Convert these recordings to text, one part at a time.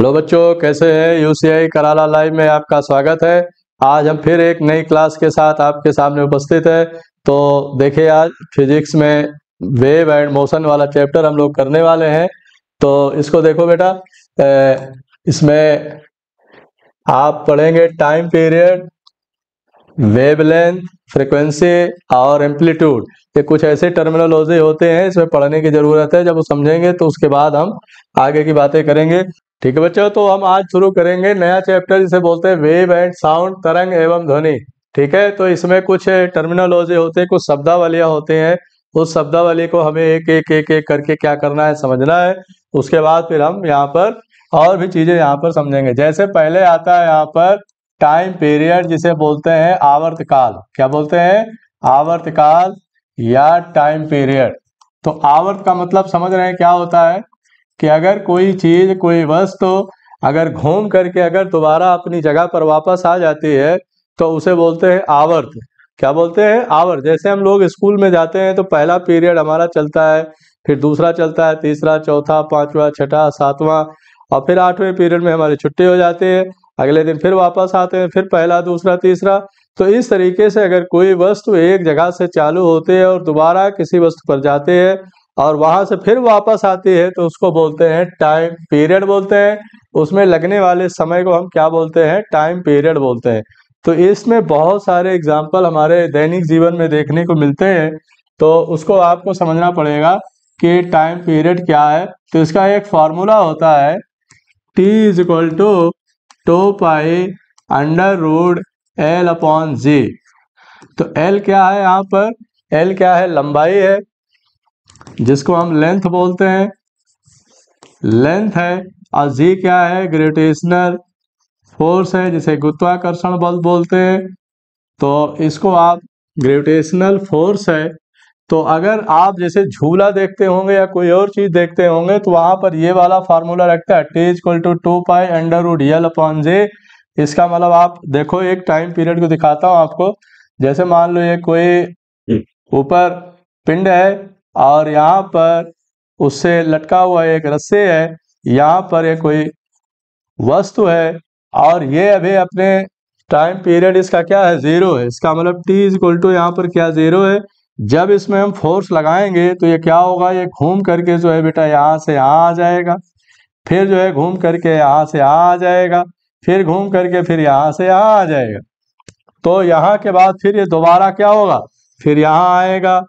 Hello बच्चों कैसे हैं यूसीआई कराला लाइव में आपका स्वागत है आज हम फिर एक नई क्लास के साथ आपके सामने उपस्थित है तो देखिए आज फिजिक्स में वेव एंड मोशन वाला चैप्टर हम लोग करने वाले हैं तो इसको देखो बेटा इसमें आप पढ़ेंगे टाइम पीरियड वेवलेंथ फ्रिक्वेंसी और एम्पलीट्यूड ये कुछ ऐसे टर्मिनोलॉजी होते हैं इसमें पढ़ने की जरूरत है जब वो समझेंगे तो उसके बाद हम आगे की बातें करेंगे ठीक है बच्चों तो हम आज शुरू करेंगे नया चैप्टर जिसे बोलते हैं वेव एंड साउंड तरंग एवं ध्वनि ठीक है तो इसमें कुछ टर्मिनोलॉजी होते हैं कुछ शब्दावलियां होते हैं उस शब्दावली को हमें एक एक एक एक करके क्या करना है समझना है उसके बाद फिर हम यहाँ पर और भी चीजें यहाँ पर समझेंगे जैसे पहले आता है यहाँ पर टाइम पीरियड जिसे बोलते हैं आवर्तकाल क्या बोलते हैं आवर्तकाल या टाइम पीरियड तो आवर्त का मतलब समझ रहे हैं क्या होता है कि अगर कोई चीज़ कोई वस्तु अगर घूम करके अगर दोबारा अपनी जगह पर वापस आ जाती है तो उसे बोलते हैं आवर्त क्या बोलते हैं आवर्त जैसे हम लोग स्कूल में जाते हैं तो पहला पीरियड हमारा चलता है फिर दूसरा चलता है तीसरा चौथा पाँचवा छठा सातवां और फिर आठवें पीरियड में हमारी छुट्टी हो जाती है अगले दिन फिर वापस आते हैं फिर पहला दूसरा तीसरा तो इस तरीके से अगर कोई वस्तु एक जगह से चालू होते है और दोबारा किसी वस्तु पर जाते हैं और वहां से फिर वापस आती है तो उसको बोलते हैं टाइम पीरियड बोलते हैं उसमें लगने वाले समय को हम क्या बोलते हैं टाइम पीरियड बोलते हैं तो इसमें बहुत सारे एग्जाम्पल हमारे दैनिक जीवन में देखने को मिलते हैं तो उसको आपको समझना पड़ेगा कि टाइम पीरियड क्या है तो इसका एक फॉर्मूला होता है T is equal to two pi under root L upon G तो एल क्या है यहाँ पर एल क्या है लंबाई है जिसको हम लेंथ बोलते हैं लेंथ है और जी क्या है ग्रेविटेशनल फोर्स है जिसे गुरुत्वाकर्षण बल बोलते हैं तो इसको आप ग्रेविटेशनल फोर्स है तो अगर आप जैसे झूला देखते होंगे या कोई और चीज देखते होंगे तो वहां पर ये वाला फार्मूला रखता है T equal to two pi under root upon J इसका मतलब आप देखो एक टाइम पीरियड को दिखाता हूँ आपको जैसे मान लो ये कोई हम्म। ऊपर पिंड है और यहाँ पर उससे लटका हुआ एक रस्से है यहाँ पर ये कोई वस्तु है और ये अभी अपने टाइम पीरियड इसका क्या है जीरो है इसका मतलब टी इज इक्वल टू यहाँ पर क्या जीरो है जब इसमें हम फोर्स लगाएंगे तो ये क्या होगा ये घूम करके जो है बेटा यहाँ से यहाँ आ जाएगा फिर जो है घूम करके यहाँ से यहाँ आ जाएगा फिर घूम करके फिर यहाँ से यहाँ आ जाएगा तो यहाँ के बाद फिर ये दोबारा क्या होगा फिर यहाँ आएगा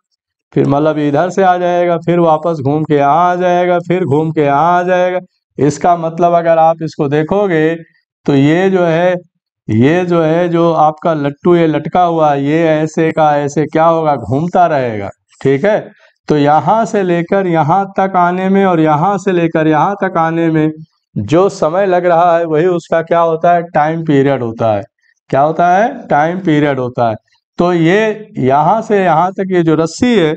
फिर मतलब इधर से आ जाएगा फिर वापस घूम के यहाँ आ जाएगा फिर घूम के यहाँ आ जाएगा इसका मतलब अगर आप इसको देखोगे तो ये जो है ये जो है जो आपका लट्टू ये लटका हुआ ये ऐसे का ऐसे क्या होगा घूमता रहेगा ठीक है तो यहाँ से लेकर यहाँ तक आने में और यहाँ से लेकर यहाँ तक आने में जो समय लग रहा है वही उसका क्या होता है टाइम पीरियड होता है क्या होता है टाइम पीरियड होता है तो ये यहाँ से यहाँ तक ये जो रस्सी है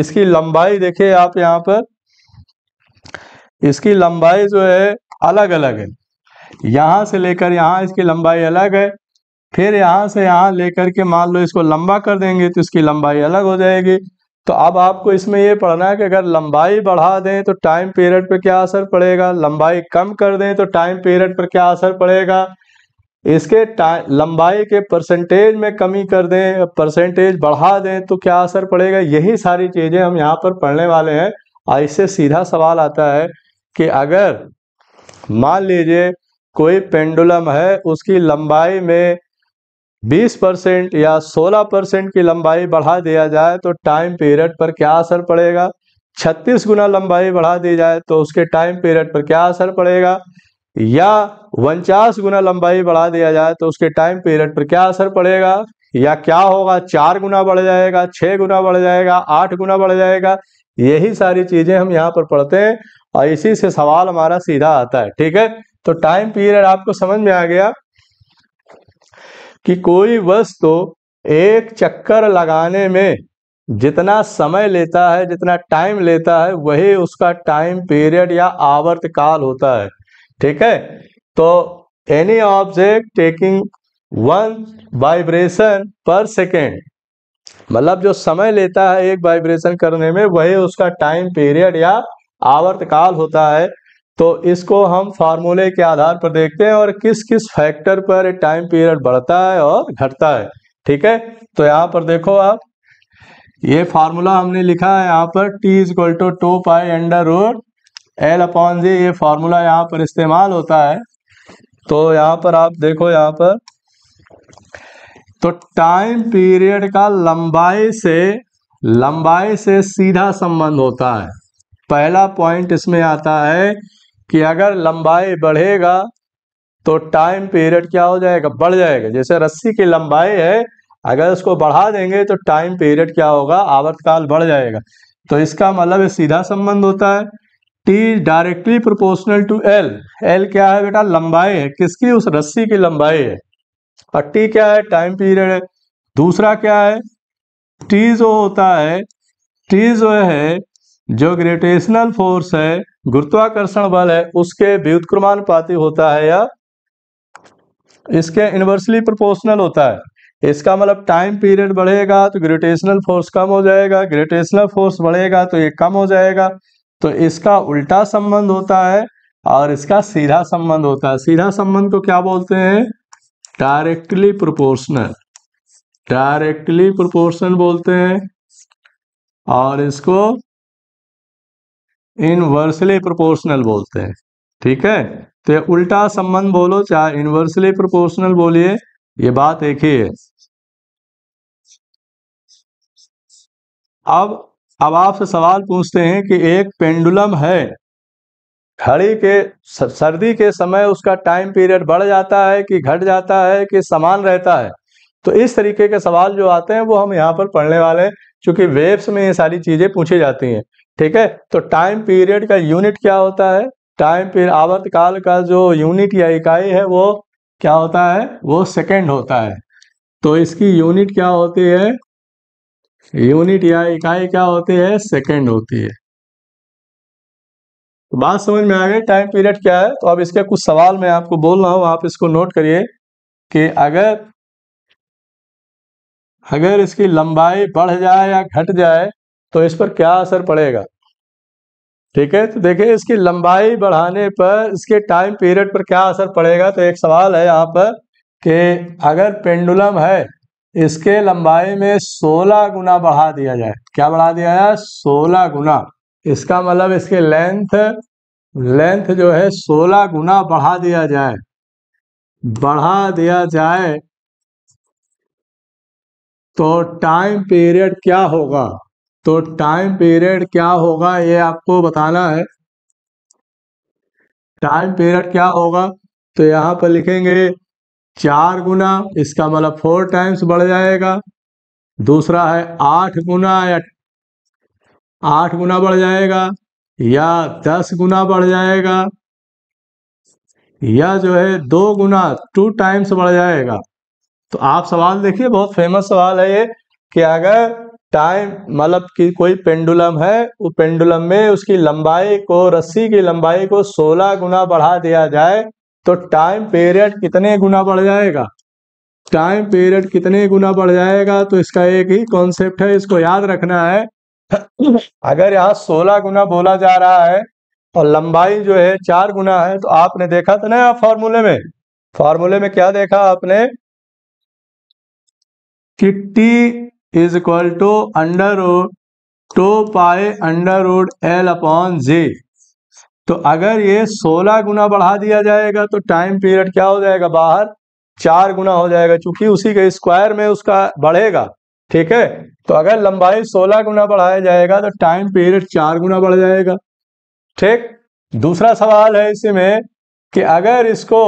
इसकी लंबाई देखिए आप यहाँ पर इसकी लंबाई जो है अलग अलग है यहाँ से लेकर यहाँ इसकी लंबाई अलग है फिर यहां से यहाँ लेकर के मान लो इसको लंबा कर देंगे तो इसकी लंबाई अलग हो जाएगी तो अब आपको इसमें यह पढ़ना है कि अगर लंबाई बढ़ा दें तो टाइम पीरियड पर क्या असर पड़ेगा लंबाई कम कर दें तो टाइम पीरियड पर क्या असर पड़ेगा इसके लंबाई के परसेंटेज में कमी कर दें परसेंटेज बढ़ा दें तो क्या असर पड़ेगा यही सारी चीज़ें हम यहाँ पर पढ़ने वाले हैं और इससे सीधा सवाल आता है कि अगर मान लीजिए कोई पेंडुलम है उसकी लंबाई में 20 परसेंट या 16 परसेंट की लंबाई बढ़ा दिया जाए तो टाइम पीरियड पर क्या असर पड़ेगा 36 गुना लंबाई बढ़ा दी जाए तो उसके टाइम पीरियड पर क्या असर पड़ेगा या उनचास गुना लंबाई बढ़ा दिया जाए तो उसके टाइम पीरियड पर क्या असर पड़ेगा या क्या होगा चार गुना बढ़ जाएगा छह गुना बढ़ जाएगा आठ गुना बढ़ जाएगा यही सारी चीजें हम यहाँ पर पढ़ते हैं और इसी से सवाल हमारा सीधा आता है ठीक है तो टाइम पीरियड आपको समझ में आ गया कि कोई वस्तु तो एक चक्कर लगाने में जितना समय लेता है जितना टाइम लेता है वही उसका टाइम पीरियड या आवर्त काल होता है ठीक है तो any object taking one vibration per second मतलब जो समय लेता है एक वाइब्रेशन करने में वही उसका टाइम पीरियड या आवर्तकाल होता है तो इसको हम फार्मूले के आधार पर देखते हैं और किस किस फैक्टर पर टाइम पीरियड बढ़ता है और घटता है ठीक है तो यहाँ पर देखो आप ये फार्मूला हमने लिखा है यहाँ पर T is equal to two pi under root L upon G ये फार्मूला यहाँ पर इस्तेमाल होता है तो यहाँ पर आप देखो यहाँ पर तो टाइम पीरियड का लंबाई से लंबाई से सीधा संबंध होता है पहला पॉइंट इसमें आता है कि अगर लंबाई बढ़ेगा तो टाइम पीरियड क्या हो जाएगा बढ़ जाएगा जैसे रस्सी की लंबाई है अगर उसको बढ़ा देंगे तो टाइम पीरियड क्या होगा आवर्तकाल बढ़ जाएगा तो इसका मतलब सीधा संबंध होता है T directly proportional to L L क्या है बेटा लंबाई है किसकी उस रस्सी की लंबाई है और टी क्या है टाइम पीरियड है दूसरा क्या है टी जो होता है टी जो है जो ग्रेविटेशनल फोर्स है गुरुत्वाकर्षण बल है उसके पाती होता है या इसके इनवर्सली प्रोपोर्शनल होता है इसका मतलब टाइम पीरियड बढ़ेगा तो ग्रेविटेशनल फोर्स कम हो जाएगा ग्रेविटेशनल फोर्स बढ़ेगा तो ये कम हो जाएगा तो इसका उल्टा संबंध होता है और इसका सीधा संबंध होता है सीधा संबंध को क्या बोलते हैं डायरेक्टली प्रोपोर्शनल डायरेक्टली प्रोपोर्शनल बोलते हैं और इसको इनवर्सली प्रोपोर्शनल बोलते हैं ठीक है तो उल्टा संबंध बोलो चाहे इनवर्सली प्रोपोर्शनल बोलिए ये बात एक ही है अब अब आपसे सवाल पूछते हैं कि एक पेंडुलम है घड़ी के सर्दी के समय उसका टाइम पीरियड बढ़ जाता है कि घट जाता है कि समान रहता है तो इस तरीके के सवाल जो आते हैं वो हम यहाँ पर पढ़ने वाले हैं चूंकि वेब्स में ये सारी चीजें पूछी जाती हैं ठीक है तो टाइम पीरियड का यूनिट क्या होता है टाइम पीरियड आवर्तकाल का जो यूनिट या इकाई है वो क्या होता है वो सेकेंड होता है तो इसकी यूनिट क्या होती है यूनिट या इकाई क्या होती है सेकेंड होती है तो बात समझ में आ गई टाइम पीरियड क्या है तो अब इसके कुछ सवाल मैं आपको बोल रहा हूँ आप इसको नोट करिए कि अगर अगर इसकी लंबाई बढ़ जाए या घट जाए तो इस पर क्या असर पड़ेगा ठीक है तो देखिए इसकी लंबाई बढ़ाने पर इसके टाइम पीरियड पर क्या असर पड़ेगा तो एक सवाल है यहाँ पर कि अगर पेंडुलम है इसके लंबाई में 16 गुना बढ़ा दिया जाए क्या बढ़ा दिया जाए सोलह गुना इसका मतलब इसके लेंथ लेंथ जो है 16 गुना बढ़ा दिया जाए बढ़ा दिया जाए तो टाइम पीरियड क्या होगा तो टाइम पीरियड क्या होगा ये आपको बताना है टाइम पीरियड क्या होगा तो यहाँ पर लिखेंगे चार गुना इसका मतलब फोर टाइम्स बढ़ जाएगा दूसरा है आठ गुना या आठ गुना बढ़ जाएगा या दस गुना बढ़ जाएगा या जो है दो गुना टू टाइम्स बढ़ जाएगा तो आप सवाल देखिए बहुत फेमस सवाल है ये कि अगर टाइम मतलब कि कोई पेंडुलम है वो पेंडुलम में उसकी लंबाई को रस्सी की लंबाई को 16 गुना बढ़ा दिया जाए तो टाइम पीरियड कितने गुना बढ़ जाएगा टाइम पीरियड कितने गुना बढ़ जाएगा तो इसका एक ही कॉन्सेप्ट है इसको याद रखना है अगर यहाँ सोलह गुना बोला जा रहा है और लंबाई जो है चार गुना है तो आपने देखा था ना फॉर्मूले में फॉर्मूले में क्या देखा आपने कि T is equal to under root two pi under root L upon G तो अगर ये सोलह गुना बढ़ा दिया जाएगा तो टाइम पीरियड क्या हो जाएगा बाहर चार गुना हो जाएगा चूंकि उसी के स्क्वायर में उसका बढ़ेगा ठीक है तो अगर लंबाई सोलह गुना बढ़ाया जाएगा तो टाइम पीरियड चार गुना बढ़ जाएगा ठीक दूसरा सवाल है इसमें कि अगर इसको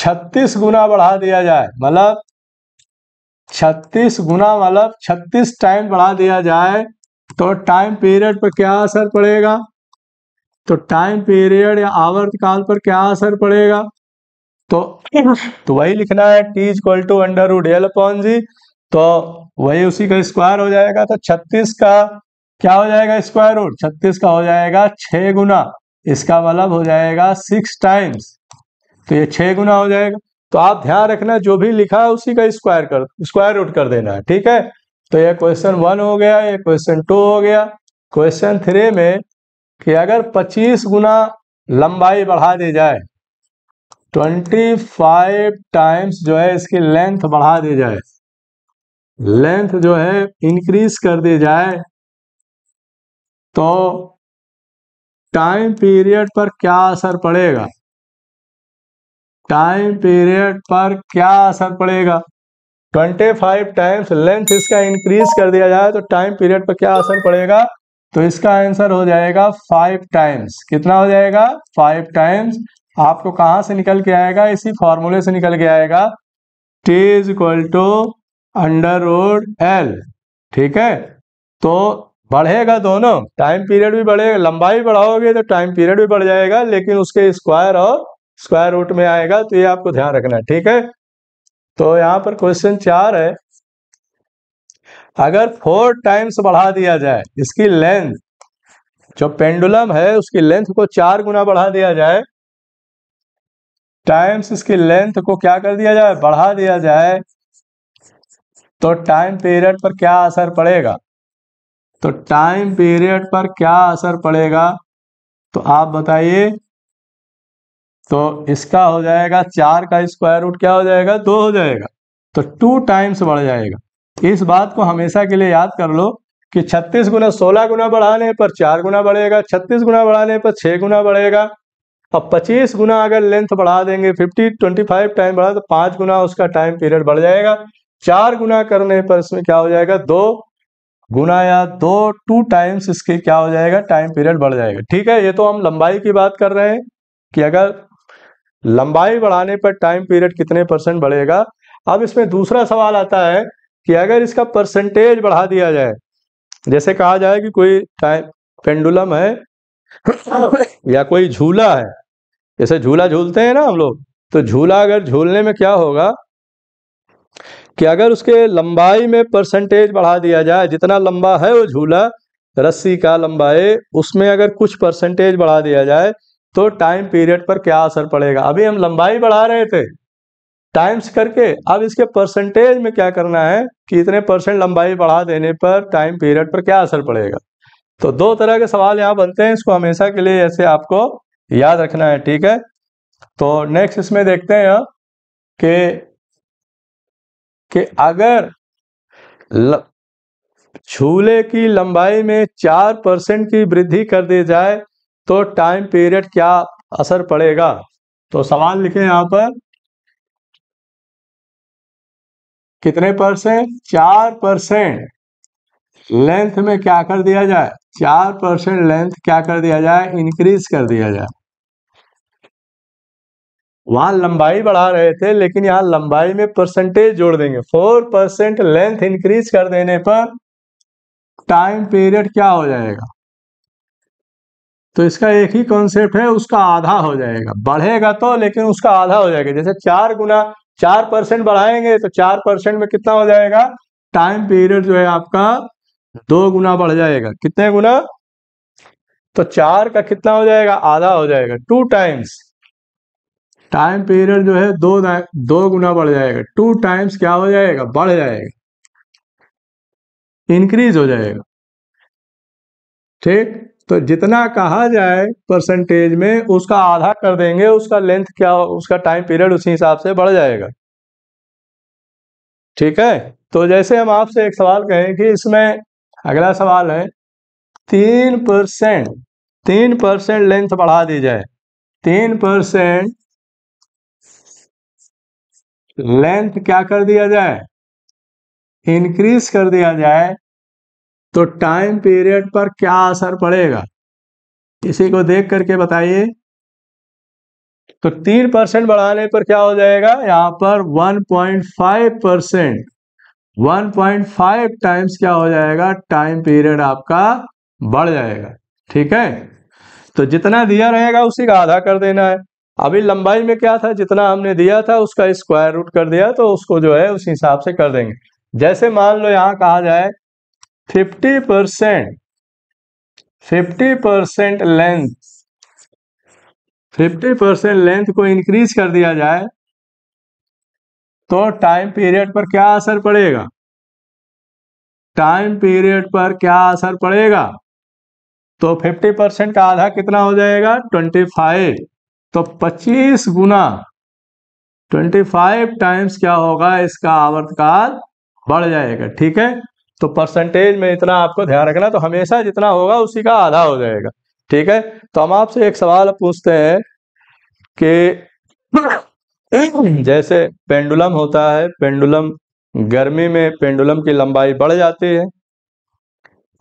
छत्तीस गुना बढ़ा दिया जाए मतलब छत्तीस गुना मतलब छत्तीस टाइम बढ़ा दिया जाए तो टाइम पीरियड पर क्या असर पड़ेगा तो टाइम पीरियड या आवर्त काल पर क्या असर पड़ेगा तो तो वही लिखना है T equal to under L upon G तो वही उसी का स्क्वायर हो जाएगा तो छत्तीस का क्या हो जाएगा स्क्वायर रूट छत्तीस का हो जाएगा 6 गुना इसका मतलब हो जाएगा सिक्स टाइम्स तो ये 6 गुना हो जाएगा तो आप ध्यान रखना जो भी लिखा है उसी का स्क्वायर कर स्क्वायर रूट कर देना है ठीक है तो यह क्वेश्चन वन हो गया ये क्वेश्चन टू हो गया क्वेश्चन थ्री में कि अगर 25 गुना लंबाई बढ़ा दी जाए 25 टाइम्स जो है इसकी लेंथ बढ़ा दी जाए लेंथ जो है इंक्रीज कर दी जाए तो टाइम पीरियड पर क्या असर पड़ेगा टाइम पीरियड पर क्या असर पड़ेगा 25 टाइम्स लेंथ इसका इंक्रीज कर दिया जाए तो टाइम पीरियड पर क्या असर पड़ेगा तो इसका आंसर हो जाएगा फाइव टाइम्स कितना हो जाएगा फाइव टाइम्स आपको कहां से निकल के आएगा इसी फॉर्मूले से निकल के आएगा T is equal to under root L ठीक है तो बढ़ेगा दोनों टाइम पीरियड भी बढ़ेगा लंबाई बढ़ाओगे तो टाइम पीरियड भी बढ़ जाएगा लेकिन उसके स्क्वायर और स्क्वायर रूट में आएगा तो ये आपको ध्यान रखना है ठीक है तो यहाँ पर क्वेश्चन चार है अगर फोर टाइम्स बढ़ा दिया जाए इसकी लेंथ जो पेंडुलम है उसकी लेंथ को चार गुना बढ़ा दिया जाए टाइम्स इसकी लेंथ को क्या कर दिया जाए बढ़ा दिया जाए तो टाइम पीरियड पर क्या असर पड़ेगा तो टाइम पीरियड पर क्या असर पड़ेगा तो आप बताइए तो इसका हो जाएगा चार का स्क्वायर रूट क्या हो जाएगा दो हो जाएगा तो टू टाइम्स बढ़ जाएगा इस बात को हमेशा के लिए याद कर लो कि 36 गुना 16 गुना बढ़ाने पर चार गुना बढ़ेगा 36 गुना बढ़ाने पर छह गुना बढ़ेगा और 25 गुना अगर लेंथ बढ़ा देंगे 50 25 टाइम बढ़ा तो पांच गुना उसका टाइम पीरियड बढ़ जाएगा चार गुना करने पर इसमें क्या हो जाएगा दो गुना या दो टू टाइम्स इसके क्या हो जाएगा टाइम पीरियड बढ़ जाएगा ठीक है ये तो हम लंबाई की बात कर रहे हैं कि अगर लंबाई बढ़ाने पर टाइम पीरियड कितने परसेंट बढ़ेगा अब इसमें दूसरा सवाल आता है कि अगर इसका परसेंटेज बढ़ा दिया जाए जैसे कहा जाए कि कोई टाइम पेंडुलम है या कोई झूला है जैसे झूला झूलते हैं ना हम लोग तो झूला अगर झूलने में क्या होगा कि अगर उसके लंबाई में परसेंटेज बढ़ा दिया जाए जितना लंबा है वो झूला रस्सी का लंबाई उसमें अगर कुछ परसेंटेज बढ़ा दिया जाए तो टाइम पीरियड पर क्या असर पड़ेगा अभी हम लंबाई बढ़ा रहे थे टाइम्स करके अब इसके परसेंटेज में क्या करना है कि इतने परसेंट लंबाई बढ़ा देने पर टाइम पीरियड पर क्या असर पड़ेगा तो दो तरह के सवाल यहाँ बनते हैं इसको हमेशा के लिए ऐसे आपको याद रखना है ठीक है तो नेक्स्ट इसमें देखते हैं कि कि अगर झूले की लंबाई में चार परसेंट की वृद्धि कर दी जाए तो टाइम पीरियड क्या असर पड़ेगा तो सवाल लिखे यहाँ पर कितने परसेंट चार परसेंट लेंथ में क्या कर दिया जाए चार परसेंट लेंथ क्या कर दिया जाए इंक्रीज कर दिया जाए वहां लंबाई बढ़ा रहे थे लेकिन यहां लंबाई में परसेंटेज जोड़ देंगे फोर परसेंट लेंथ इंक्रीज कर देने पर टाइम पीरियड क्या हो जाएगा तो इसका एक ही कॉन्सेप्ट है उसका आधा हो जाएगा बढ़ेगा तो लेकिन उसका आधा हो जाएगा जैसे चार गुना चार परसेंट बढ़ाएंगे तो चार परसेंट में कितना हो जाएगा टाइम पीरियड जो है आपका दो गुना बढ़ जाएगा कितने गुना तो चार का कितना हो जाएगा आधा हो जाएगा टू टाइम्स टाइम पीरियड जो है दो दो गुना बढ़ जाएगा टू टाइम्स क्या हो जाएगा बढ़ जाएगा इंक्रीज हो जाएगा ठीक तो जितना कहा जाए परसेंटेज में उसका आधा कर देंगे उसका लेंथ क्या उसका टाइम पीरियड उसी हिसाब से बढ़ जाएगा ठीक है तो जैसे हम आपसे एक सवाल कहें कि इसमें अगला सवाल है तीन परसेंट तीन परसेंट लेंथ बढ़ा दी जाए तीन परसेंट लेंथ क्या कर दिया जाए इंक्रीज कर दिया जाए तो टाइम पीरियड पर क्या असर पड़ेगा इसी को देख करके बताइए तो तीन परसेंट बढ़ाने पर क्या हो जाएगा यहां पर one point five percent one point five times क्या हो जाएगा टाइम पीरियड आपका बढ़ जाएगा ठीक है तो जितना दिया रहेगा उसी का आधा कर देना है अभी लंबाई में क्या था जितना हमने दिया था उसका स्क्वायर रूट कर दिया तो उसको जो है उस हिसाब से कर देंगे जैसे मान लो यहां कहा जाए fifty percent fifty percent length fifty percent length को इंक्रीज कर दिया जाए तो टाइम पीरियड पर क्या असर पड़ेगा टाइम पीरियड पर क्या असर पड़ेगा तो 50 परसेंट का आधा कितना हो जाएगा 25 तो 25 गुना 25 टाइम्स क्या होगा इसका आवर्तकाल बढ़ जाएगा ठीक है तो परसेंटेज में इतना आपको ध्यान रखना तो हमेशा जितना होगा उसी का आधा हो जाएगा ठीक है तो हम आपसे एक सवाल पूछते हैं कि जैसे पेंडुलम होता है पेंडुलम गर्मी में पेंडुलम की लंबाई बढ़ जाती है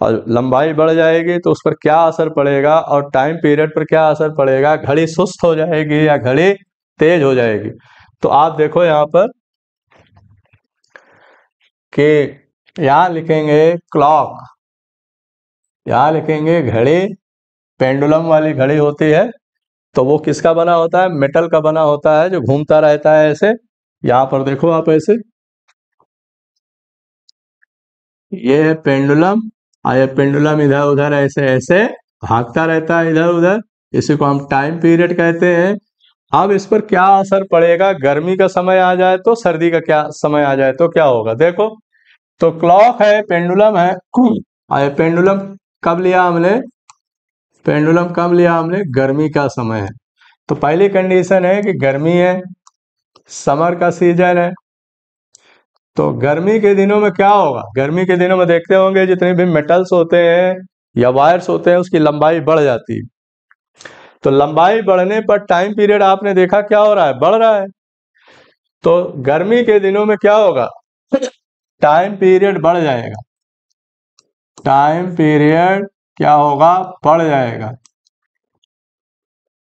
और लंबाई बढ़ जाएगी तो उस पर क्या असर पड़ेगा और टाइम पीरियड पर क्या असर पड़ेगा घड़ी सुस्त हो जाएगी या घड़ी तेज हो जाएगी तो आप देखो यहाँ पर कि यहां लिखेंगे क्लॉक यहां लिखेंगे घड़ी पेंडुलम वाली घड़ी होती है तो वो किसका बना होता है मेटल का बना होता है जो घूमता रहता है ऐसे यहां पर देखो आप ऐसे ये है पेंडुलम और हाँ, ये पेंडुलम इधर उधर ऐसे ऐसे भागता रहता है इधर उधर इसी को हम टाइम पीरियड कहते हैं अब इस पर क्या असर पड़ेगा गर्मी का समय आ जाए तो सर्दी का क्या समय आ जाए तो क्या होगा देखो तो क्लॉक है पेंडुलम है और पेंडुलम कब लिया हमने पेंडुलम कब लिया हमने गर्मी का समय है तो पहली कंडीशन है कि गर्मी है समर का सीजन है तो गर्मी के दिनों में क्या होगा गर्मी के दिनों में देखते होंगे जितने भी मेटल्स होते हैं या वायर्स होते हैं उसकी लंबाई बढ़ जाती है तो लंबाई बढ़ने पर टाइम पीरियड आपने देखा क्या हो रहा है बढ़ रहा है तो गर्मी के दिनों में क्या होगा टाइम पीरियड बढ़ जाएगा टाइम पीरियड क्या होगा बढ़ जाएगा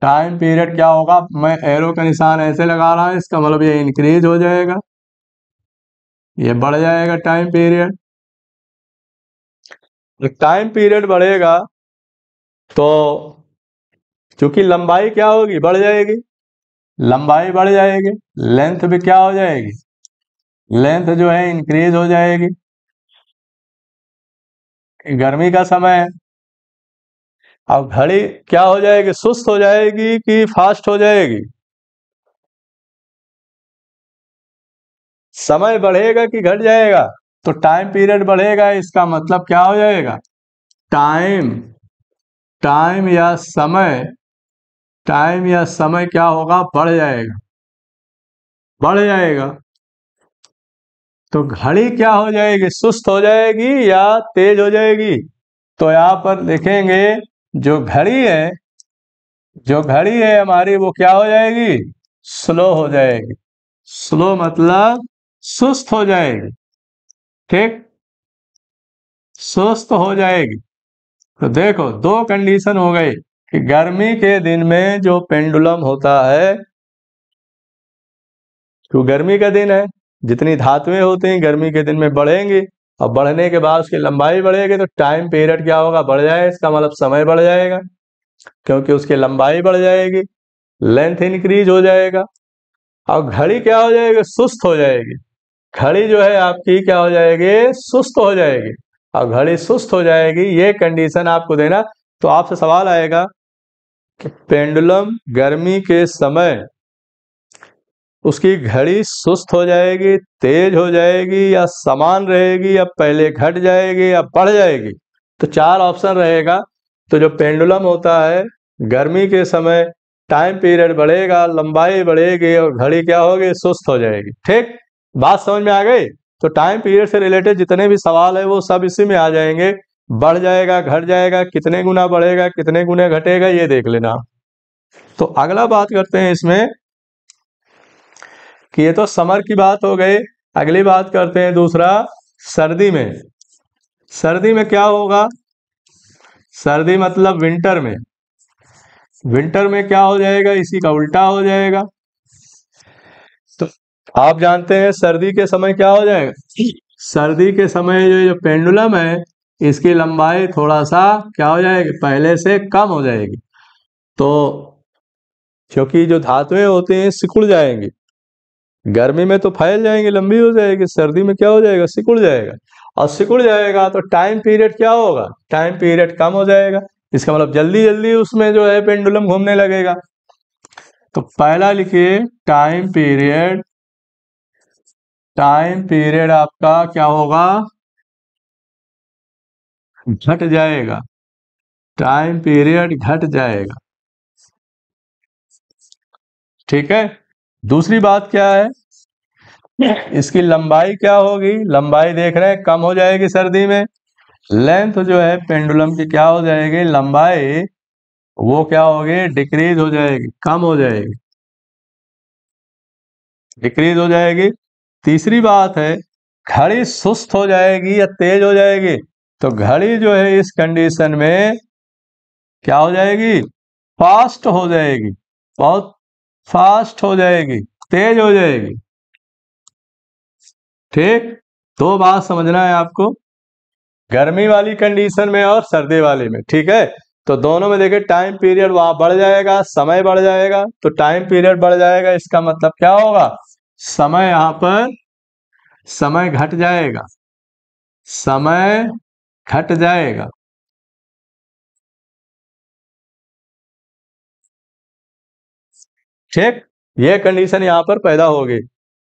टाइम पीरियड क्या होगा मैं एरो का निशान ऐसे लगा रहा हूं इसका मतलब ये इंक्रीज हो जाएगा ये बढ़ जाएगा टाइम पीरियड टाइम पीरियड बढ़ेगा तो क्योंकि लंबाई क्या होगी बढ़ जाएगी लंबाई बढ़ जाएगी लेंथ भी क्या हो जाएगी लेंथ जो है इंक्रीज हो जाएगी गर्मी का समय है अब घड़ी क्या हो जाएगी सुस्त हो जाएगी कि फास्ट हो जाएगी समय बढ़ेगा कि घट जाएगा तो टाइम पीरियड बढ़ेगा इसका मतलब क्या हो जाएगा टाइम टाइम या समय टाइम या समय क्या होगा बढ़ जाएगा बढ़ जाएगा तो घड़ी क्या हो जाएगी सुस्त हो जाएगी या तेज हो जाएगी तो यहाँ पर देखेंगे जो घड़ी है जो घड़ी है हमारी वो क्या हो जाएगी स्लो हो जाएगी स्लो मतलब सुस्त हो जाएगी ठीक सुस्त हो जाएगी तो देखो दो कंडीशन हो गई कि गर्मी के दिन में जो पेंडुलम होता है क्यों गर्मी का दिन है जितनी धातुएं होती हैं गर्मी के दिन में बढ़ेंगी और बढ़ने के बाद उसकी लंबाई बढ़ेगी तो टाइम पीरियड क्या होगा बढ़ जाएगा इसका मतलब समय बढ़ जाएगा क्योंकि उसकी लंबाई बढ़ जाएगी लेंथ इंक्रीज हो जाएगा और घड़ी क्या हो जाएगी सुस्त हो जाएगी घड़ी जो है आपकी क्या हो जाएगी सुस्त हो जाएगी और घड़ी सुस्त हो जाएगी ये कंडीशन आपको देना तो आपसे सवाल आएगा कि पेंडुलम गर्मी के समय उसकी घड़ी सुस्त हो जाएगी तेज हो जाएगी या समान रहेगी या पहले घट जाएगी या बढ़ जाएगी तो चार ऑप्शन रहेगा तो जो पेंडुलम होता है गर्मी के समय टाइम पीरियड बढ़ेगा लंबाई बढ़ेगी और घड़ी क्या होगी सुस्त हो जाएगी ठीक बात समझ में आ गई तो टाइम पीरियड से रिलेटेड जितने भी सवाल है वो सब इसी में आ जाएंगे बढ़ जाएगा घट जाएगा कितने गुना बढ़ेगा कितने गुना घटेगा ये देख लेना तो अगला बात करते हैं इसमें कि ये तो समर की बात हो गई अगली बात करते हैं दूसरा सर्दी में सर्दी में क्या होगा सर्दी मतलब विंटर में विंटर में क्या हो जाएगा इसी का उल्टा हो जाएगा तो आप जानते हैं सर्दी के समय क्या हो जाएगा सर्दी के समय जो जो पेंडुलम है इसकी लंबाई थोड़ा सा क्या हो जाएगी पहले से कम हो जाएगी तो क्योंकि जो धातुएं होती हैं सिकुड़ जाएंगी गर्मी में तो फैल जाएंगे लंबी हो जाएगी सर्दी में क्या हो जाएगा सिकुड़ जाएगा और सिकुड़ जाएगा तो टाइम पीरियड क्या होगा टाइम पीरियड कम हो जाएगा इसका मतलब जल्दी जल्दी उसमें जो है पेंडुलम घूमने लगेगा तो पहला लिखिए टाइम पीरियड टाइम पीरियड आपका क्या होगा घट जाएगा टाइम पीरियड घट जाएगा ठीक है दूसरी बात क्या है इसकी लंबाई क्या होगी लंबाई देख रहे हैं कम हो जाएगी सर्दी में लेंथ जो है पेंडुलम की क्या हो जाएगी लंबाई वो क्या होगी डिक्रीज हो जाएगी कम हो जाएगी डिक्रीज हो जाएगी तीसरी बात है घड़ी सुस्त हो जाएगी या तेज हो जाएगी तो घड़ी जो है इस कंडीशन में क्या हो जाएगी फास्ट हो जाएगी बहुत फास्ट हो जाएगी तेज हो जाएगी ठीक दो बात समझना है आपको गर्मी वाली कंडीशन में और सर्दी वाली में ठीक है तो दोनों में देखिए टाइम पीरियड वहां बढ़ जाएगा समय बढ़ जाएगा तो टाइम पीरियड बढ़ जाएगा इसका मतलब क्या होगा समय यहां पर समय घट जाएगा समय घट जाएगा ठीक ये कंडीशन यहाँ पर पैदा होगी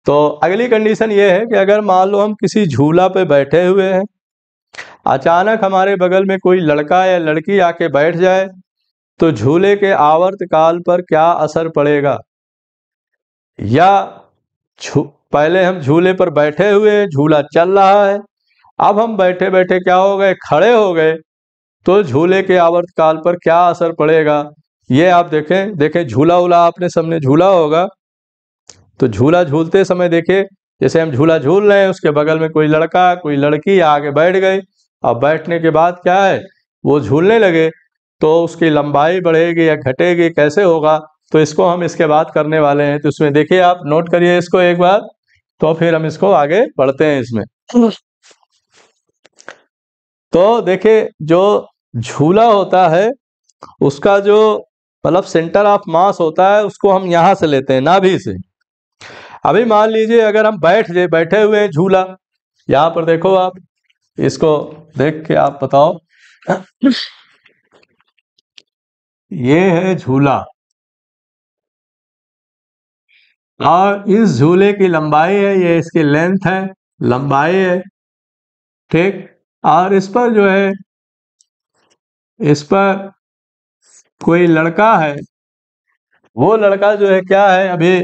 तो अगली कंडीशन ये है कि अगर मान लो हम किसी झूला पे बैठे हुए हैं अचानक हमारे बगल में कोई लड़का या लड़की आके बैठ जाए तो झूले के आवर्त काल पर क्या असर पड़ेगा या पहले हम झूले पर बैठे हुए झूला चल रहा है अब हम बैठे बैठे क्या हो गए खड़े हो गए तो झूले के आवर्त काल पर क्या असर पड़ेगा ये आप देखें देखें झूला उला आपने सबने झूला होगा तो झूला झूलते समय देखे जैसे हम झूला झूल रहे हैं उसके बगल में कोई लड़का कोई लड़की आगे बैठ गई अब बैठने के बाद क्या है वो झूलने लगे तो उसकी लंबाई बढ़ेगी या घटेगी कैसे होगा तो इसको हम इसके बाद करने वाले हैं तो इसमें देखिए आप नोट करिए इसको एक बार तो फिर हम इसको आगे बढ़ते हैं इसमें तो देखिए जो झूला होता है उसका जो मतलब सेंटर ऑफ मास होता है उसको हम यहां से लेते हैं नाभि से अभी मान लीजिए अगर हम बैठ जाए बैठे हुए हैं झूला यहां पर देखो आप इसको देख के आप बताओ ये है झूला और इस झूले की लंबाई है ये इसकी लेंथ है लंबाई है ठीक और इस पर जो है इस पर कोई लड़का है वो लड़का जो है क्या है अभी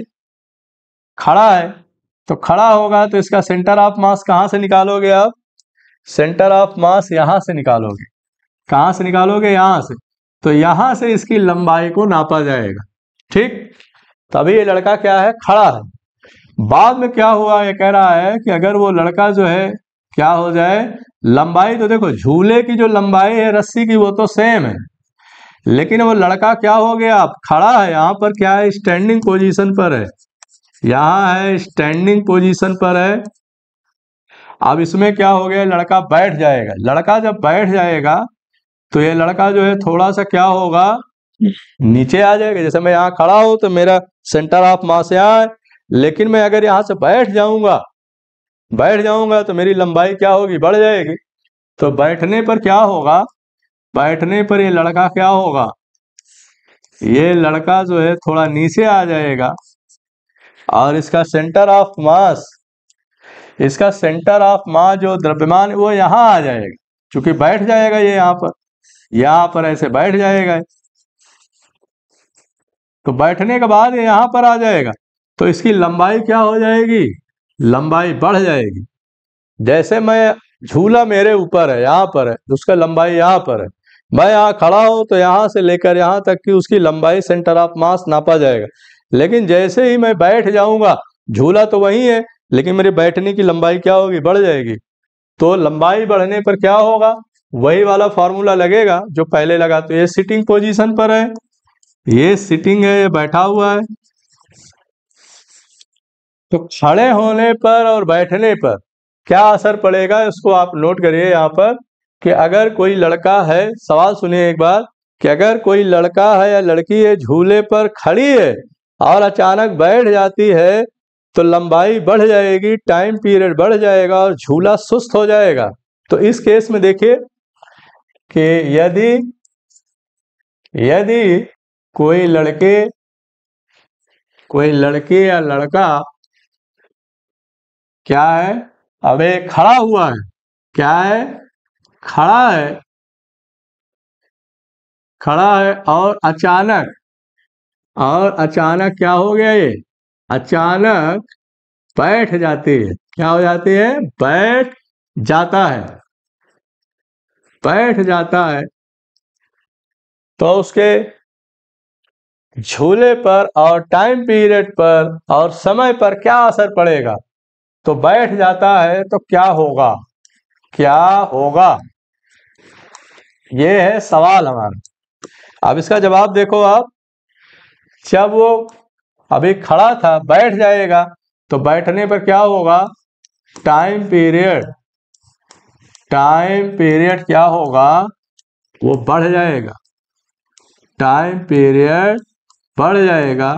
खड़ा है तो खड़ा होगा तो इसका सेंटर ऑफ मास कहाँ से निकालोगे आप सेंटर ऑफ मास यहाँ से निकालोगे कहाँ से निकालोगे यहाँ से तो यहाँ से इसकी लंबाई को नापा जाएगा ठीक तभी ये लड़का क्या है खड़ा है बाद में क्या हुआ ये कह रहा है कि अगर वो लड़का जो है क्या हो जाए लंबाई तो देखो झूले की जो लंबाई है रस्सी की वो तो सेम है लेकिन वो लड़का क्या हो गया आप खड़ा है यहाँ पर क्या है स्टैंडिंग पोजीशन पर है यहाँ है स्टैंडिंग पोजीशन पर है अब इसमें क्या हो गया लड़का बैठ जाएगा लड़का जब बैठ जाएगा तो ये लड़का जो है थोड़ा सा क्या होगा नीचे आ जाएगा जैसे मैं यहाँ खड़ा हूं तो मेरा सेंटर ऑफ मास यहाँ है लेकिन मैं अगर यहाँ से बैठ जाऊंगा बैठ जाऊंगा तो मेरी लंबाई क्या होगी बढ़ जाएगी तो बैठने पर क्या होगा बैठने पर ये लड़का क्या होगा ये लड़का जो है थोड़ा नीचे आ जाएगा और इसका सेंटर ऑफ मास इसका सेंटर ऑफ मास जो द्रव्यमान वो यहां आ जाएगा क्योंकि बैठ जाएगा ये यहाँ पर यहां पर ऐसे बैठ जाएगा तो बैठने के बाद ये यहां पर आ जाएगा तो इसकी लंबाई क्या हो जाएगी लंबाई बढ़ जाएगी जैसे मैं झूला मेरे ऊपर है यहां पर है उसका लंबाई यहां पर है मैं यहाँ खड़ा हूं तो यहाँ से लेकर यहाँ तक कि उसकी लंबाई सेंटर ऑफ मास नापा जाएगा लेकिन जैसे ही मैं बैठ जाऊंगा झूला तो वही है लेकिन मेरे बैठने की लंबाई क्या होगी बढ़ जाएगी तो लंबाई बढ़ने पर क्या होगा वही वाला फॉर्मूला लगेगा जो पहले लगा तो ये सिटिंग पोजीशन पर है ये सिटिंग है ये बैठा हुआ है तो खड़े होने पर और बैठने पर क्या असर पड़ेगा इसको आप नोट करिए यहाँ पर कि अगर कोई लड़का है सवाल सुनिए एक बार कि अगर कोई लड़का है या लड़की है झूले पर खड़ी है और अचानक बैठ जाती है तो लंबाई बढ़ जाएगी टाइम पीरियड बढ़ जाएगा और झूला सुस्त हो जाएगा तो इस केस में देखिए कि यदि यदि कोई लड़के कोई लड़के या लड़का क्या है अब खड़ा हुआ है क्या है खड़ा है खड़ा है और अचानक और अचानक क्या हो गया ये अचानक बैठ जाती है क्या हो जाती है बैठ जाता है बैठ जाता है तो उसके झूले पर और टाइम पीरियड पर और समय पर क्या असर पड़ेगा तो बैठ जाता है तो क्या होगा क्या होगा ये है सवाल हमारा अब इसका जवाब देखो आप जब वो अभी खड़ा था बैठ जाएगा तो बैठने पर क्या होगा टाइम पीरियड टाइम पीरियड क्या होगा वो बढ़ जाएगा टाइम पीरियड बढ़ जाएगा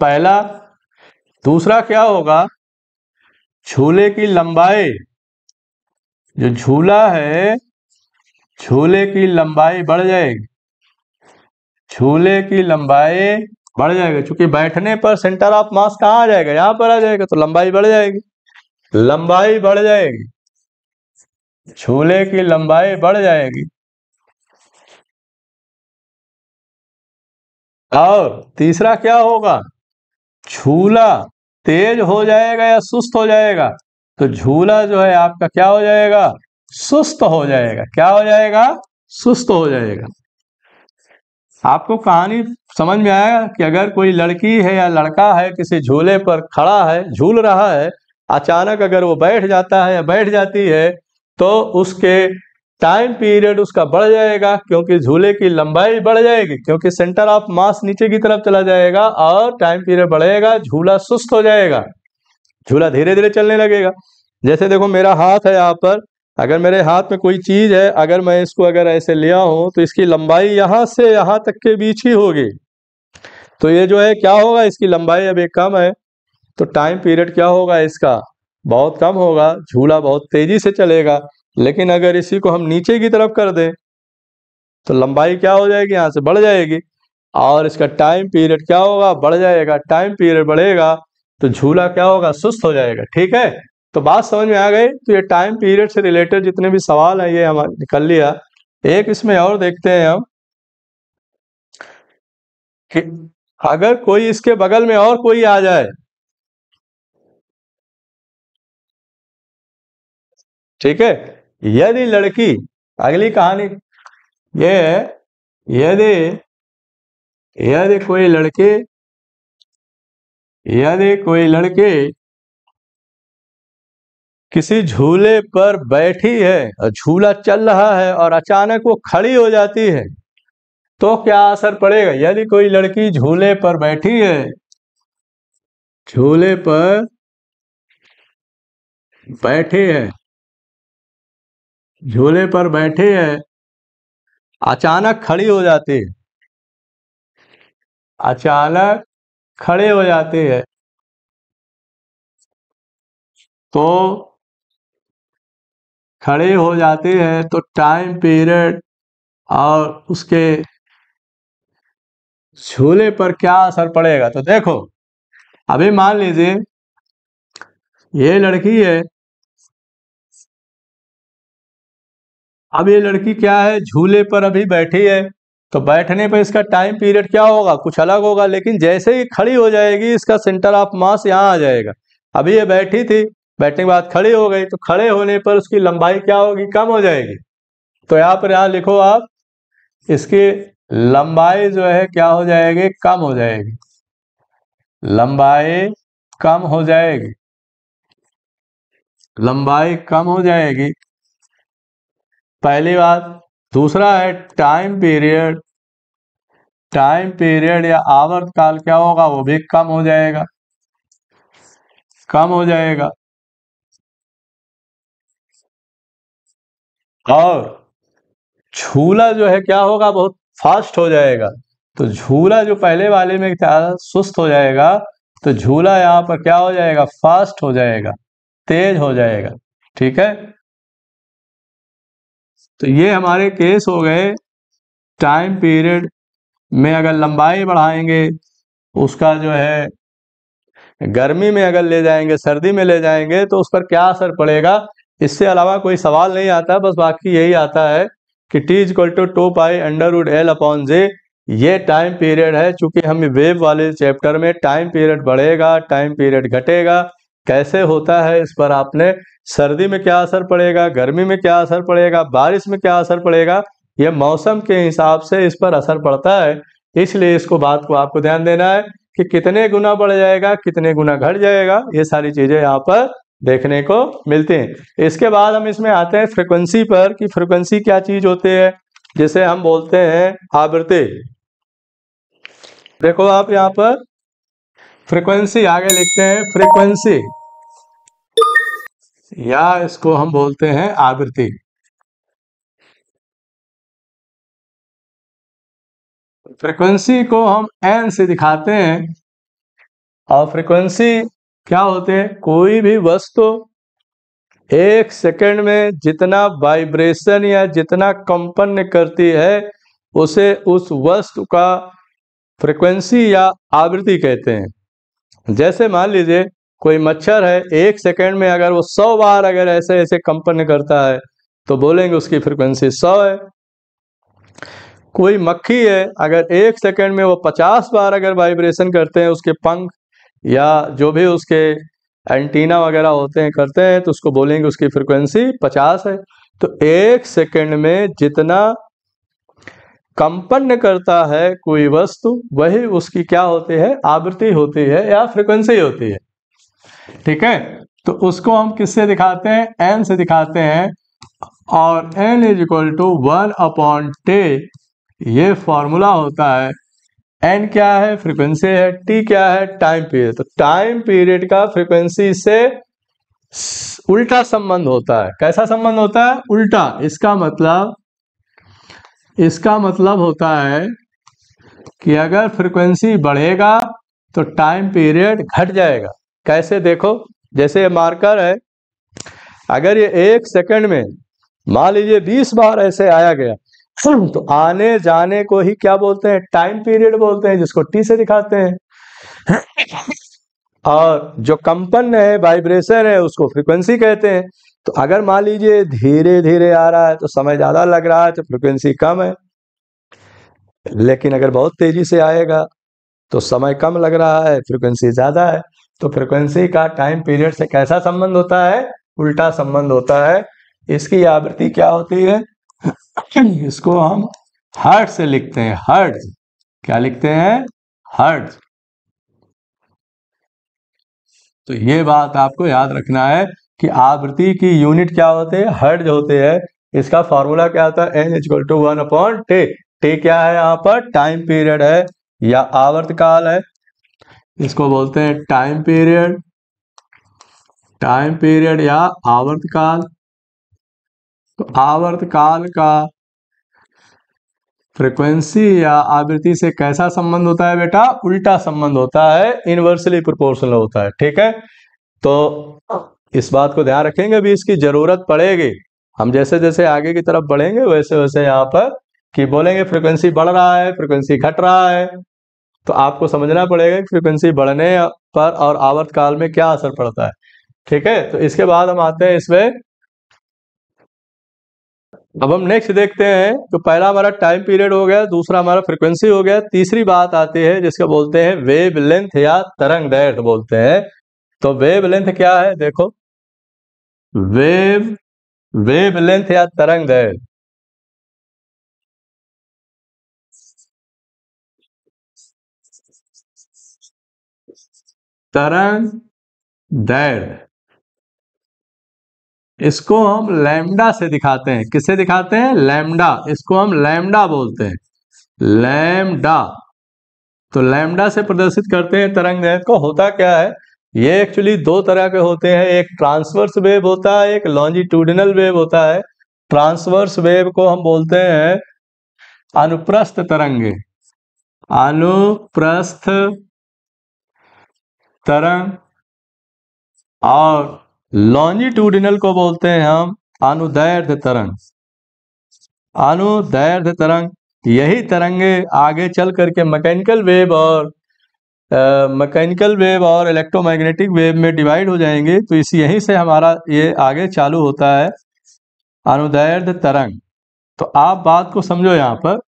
पहला दूसरा क्या होगा झूले की लंबाई जो झूला है झूले की लंबाई बढ़ जाएगी झूले की लंबाई बढ़ जाएगा क्योंकि बैठने पर सेंटर ऑफ मास कहाँ आ जाएगा यहां पर आ जाएगा तो लंबाई बढ़ जाएगी लंबाई बढ़ जाएगी झूले की लंबाई बढ़ जाएगी और तीसरा क्या होगा झूला तेज हो जाएगा या सुस्त हो जाएगा तो झूला जो है आपका क्या हो जाएगा सुस्त हो जाएगा क्या हो जाएगा सुस्त हो जाएगा आपको कहानी समझ में आया कि अगर कोई लड़की है या लड़का है किसी झूले पर खड़ा है झूल रहा है अचानक अगर वो बैठ जाता है या बैठ जाती है तो उसके टाइम पीरियड उसका बढ़ जाएगा क्योंकि झूले की लंबाई बढ़ जाएगी क्योंकि सेंटर ऑफ मास नीचे की तरफ चला जाएगा और टाइम पीरियड बढ़ेगा झूला सुस्त हो जाएगा झूला धीरे धीरे चलने लगेगा जैसे देखो मेरा हाथ है यहाँ पर अगर मेरे हाथ में कोई चीज है अगर मैं इसको अगर ऐसे लिया हूं तो इसकी लंबाई यहां से यहां तक के बीच ही होगी तो ये जो है क्या होगा इसकी लंबाई अभी कम है तो टाइम पीरियड क्या होगा इसका बहुत कम होगा झूला बहुत तेजी से चलेगा लेकिन अगर इसी को हम नीचे की तरफ कर दें तो लंबाई क्या हो जाएगी यहाँ से बढ़ जाएगी और इसका टाइम पीरियड क्या होगा बढ़ जाएगा टाइम पीरियड बढ़ेगा तो झूला क्या होगा सुस्त हो जाएगा ठीक है तो बात समझ में आ गई तो ये टाइम पीरियड से रिलेटेड जितने भी सवाल है ये हम निकल लिया एक इसमें और देखते हैं हम कि अगर कोई इसके बगल में और कोई आ जाए ठीक है यदि लड़की अगली कहानी ये यदि यदि कोई लड़की यदि कोई लड़की किसी झूले पर बैठी है और झूला चल रहा है और अचानक वो खड़ी हो जाती है तो क्या असर पड़ेगा यदि कोई लड़की झूले पर बैठी है झूले पर बैठी है झूले पर बैठी है अचानक खड़ी हो जाती है अचानक खड़े हो जाते हैं तो खड़े हो जाते हैं तो टाइम पीरियड और उसके झूले पर क्या असर पड़ेगा तो देखो अभी मान लीजिए ये लड़की है अब ये लड़की क्या है झूले पर अभी बैठी है तो बैठने पर इसका टाइम पीरियड क्या होगा कुछ अलग होगा लेकिन जैसे ही खड़ी हो जाएगी इसका सेंटर ऑफ मास यहाँ आ जाएगा अभी ये बैठी थी बैठने के बाद खड़ी हो गई तो खड़े होने पर उसकी लंबाई क्या होगी कम हो जाएगी तो यहाँ पर यहाँ लिखो आप इसकी लंबाई जो है क्या हो जाएगी कम हो जाएगी लंबाई कम हो जाएगी लंबाई कम हो जाएगी पहली बात दूसरा है टाइम पीरियड टाइम पीरियड या आवर्त काल क्या होगा वो भी कम हो जाएगा कम हो जाएगा और झूला जो है क्या होगा बहुत फास्ट हो जाएगा तो झूला जो पहले वाले में था सुस्त हो जाएगा तो झूला यहां पर क्या हो जाएगा फास्ट हो जाएगा तेज हो जाएगा ठीक है तो ये हमारे केस हो गए टाइम पीरियड में अगर लंबाई बढ़ाएंगे उसका जो है गर्मी में अगर ले जाएंगे सर्दी में ले जाएंगे तो उस पर क्या असर पड़ेगा इससे अलावा कोई सवाल नहीं आता बस बाकी यही आता है कि T is equal to two pi under root L upon J ये टाइम पीरियड है चूंकि हम वेव वाले चैप्टर में टाइम पीरियड बढ़ेगा टाइम पीरियड घटेगा कैसे होता है इस पर आपने सर्दी में क्या असर पड़ेगा गर्मी में क्या असर पड़ेगा बारिश में क्या असर पड़ेगा यह मौसम के हिसाब से इस पर असर पड़ता है इसलिए इसको बात को आपको ध्यान देना है कि कितने गुना बढ़ जाएगा कितने गुना घट जाएगा ये सारी चीजें यहाँ पर देखने को मिलती हैं इसके बाद हम इसमें आते हैं फ्रिक्वेंसी पर कि फ्रिक्वेंसी क्या चीज होती है जिसे हम बोलते हैं आवृत्ति देखो आप यहाँ पर फ्रीक्वेंसी आगे लिखते हैं फ्रीक्वेंसी या इसको हम बोलते हैं आवृत्ति फ्रीक्वेंसी को हम एन से दिखाते हैं और फ्रीक्वेंसी क्या होते हैं कोई भी वस्तु एक सेकंड में जितना वाइब्रेशन या जितना कंपन करती है उसे उस वस्तु का फ्रीक्वेंसी या आवृत्ति कहते हैं जैसे मान लीजिए कोई मच्छर है एक सेकेंड में अगर वो सौ बार अगर ऐसे ऐसे कंपन करता है तो बोलेंगे उसकी फ्रिक्वेंसी सौ है कोई मक्खी है अगर एक सेकेंड में वो पचास बार अगर वाइब्रेशन करते हैं उसके पंख या जो भी उसके एंटीना वगैरह होते हैं करते हैं तो उसको बोलेंगे उसकी फ्रिक्वेंसी पचास है तो एक सेकेंड में जितना कंपन करता है कोई वस्तु वही उसकी क्या होती है आवृत्ति होती है या फ्रिक्वेंसी होती है ठीक है तो उसको हम किससे दिखाते हैं एन से दिखाते हैं और N is equal to one upon T ये फॉर्मूला होता है एन क्या है फ्रीक्वेंसी है टी क्या है टाइम पीरियड तो टाइम पीरियड का फ्रीक्वेंसी से उल्टा संबंध होता है कैसा संबंध होता है उल्टा इसका मतलब इसका मतलब होता है कि अगर फ्रिक्वेंसी बढ़ेगा तो टाइम पीरियड घट जाएगा कैसे देखो जैसे ये मार्कर है अगर ये एक सेकंड में मान लीजिए बीस बार ऐसे आया गया तो आने जाने को ही क्या बोलते हैं टाइम पीरियड बोलते हैं जिसको टी से दिखाते हैं और जो कंपन है वाइब्रेशन है उसको फ्रीक्वेंसी कहते हैं तो अगर मान लीजिए धीरे धीरे आ रहा है तो समय ज़्यादा लग रहा है तो फ्रिक्वेंसी कम है लेकिन अगर बहुत तेज़ी से आएगा तो समय कम लग रहा है फ्रिक्वेंसी ज़्यादा है तो फ्रिक्वेंसी का टाइम पीरियड से कैसा संबंध होता है उल्टा संबंध होता है इसकी आवृत्ति क्या होती है इसको हम हर्ट से लिखते हैं हर्ट क्या लिखते हैं हर्ट तो ये बात आपको याद रखना है कि आवृत्ति की यूनिट क्या होते हैं हर्ज होते हैं इसका फॉर्मूला क्या होता है N is equal to one upon T T क्या है यहाँ पर टाइम पीरियड है या आवर्त काल है इसको बोलते हैं टाइम पीरियड टाइम पीरियड या आवर्त काल तो आवर्त काल का फ्रीक्वेंसी या आवृत्ति से कैसा संबंध होता है बेटा उल्टा संबंध होता है इनवर्सली प्रोपोर्शनल होता है ठीक है तो इस बात को ध्यान रखेंगे भी इसकी जरूरत पड़ेगी हम जैसे जैसे आगे की तरफ बढ़ेंगे वैसे वैसे यहाँ पर कि बोलेंगे फ्रिक्वेंसी बढ़ रहा है फ्रिक्वेंसी घट रहा है तो आपको समझना पड़ेगा कि फ्रिक्वेंसी बढ़ने पर और आवर्त काल में क्या असर पड़ता है ठीक है तो इसके बाद हम आते हैं इसमें अब हम नेक्स्ट देखते हैं तो पहला हमारा टाइम पीरियड हो गया दूसरा हमारा फ्रिक्वेंसी हो गया तीसरी बात आती है जिसका बोलते हैं वेब लेंथ या तरंग दैर्ध बोलते हैं तो वेब लेंथ क्या है देखो वेव वेव लेंथ या तरंग दैर तरंग दैर इसको हम लैम्डा से दिखाते हैं किसे दिखाते हैं लैम्डा इसको हम लैम्डा बोलते हैं लैम्डा तो लैम्डा से प्रदर्शित करते हैं तरंग दैर को होता क्या है ये एक्चुअली दो तरह के होते हैं एक ट्रांसवर्स वेव होता है एक लॉन्जिट्यूडनल वेव होता है ट्रांसवर्स वेव को हम बोलते हैं अनुप्रस्थ तरंगे अनुप्रस्थ तरंग और लॉन्जिट्यूडिनल को बोलते हैं हम अनुदैर्ध तरंग अनुदैर्घ्य तरंग यही तरंगे आगे चल करके मैकेनिकल वेव और मैकेनिकल वेव और इलेक्ट्रोमैग्नेटिक वेव में डिवाइड हो जाएंगे तो इस यहीं से हमारा ये आगे चालू होता है अनुदैर्ध तरंग तो आप बात को समझो यहाँ पर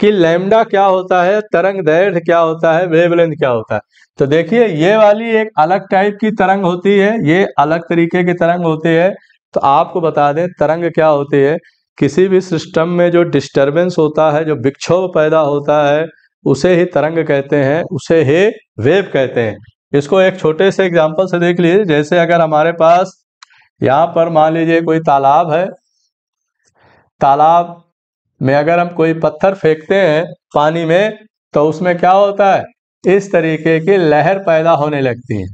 कि लैम्डा क्या होता है तरंग दैर्ध क्या होता है वेवलेंथ क्या होता है तो देखिए ये वाली एक अलग टाइप की तरंग होती है ये अलग तरीके की तरंग होती है तो आपको बता दें तरंग क्या होती है किसी भी सिस्टम में जो डिस्टरबेंस होता है जो विक्षोभ पैदा होता है उसे ही तरंग कहते हैं उसे ही वेव कहते हैं इसको एक छोटे से एग्जाम्पल से देख लीजिए जैसे अगर हमारे पास यहाँ पर मान लीजिए कोई तालाब है तालाब में अगर हम कोई पत्थर फेंकते हैं पानी में तो उसमें क्या होता है इस तरीके की लहर पैदा होने लगती है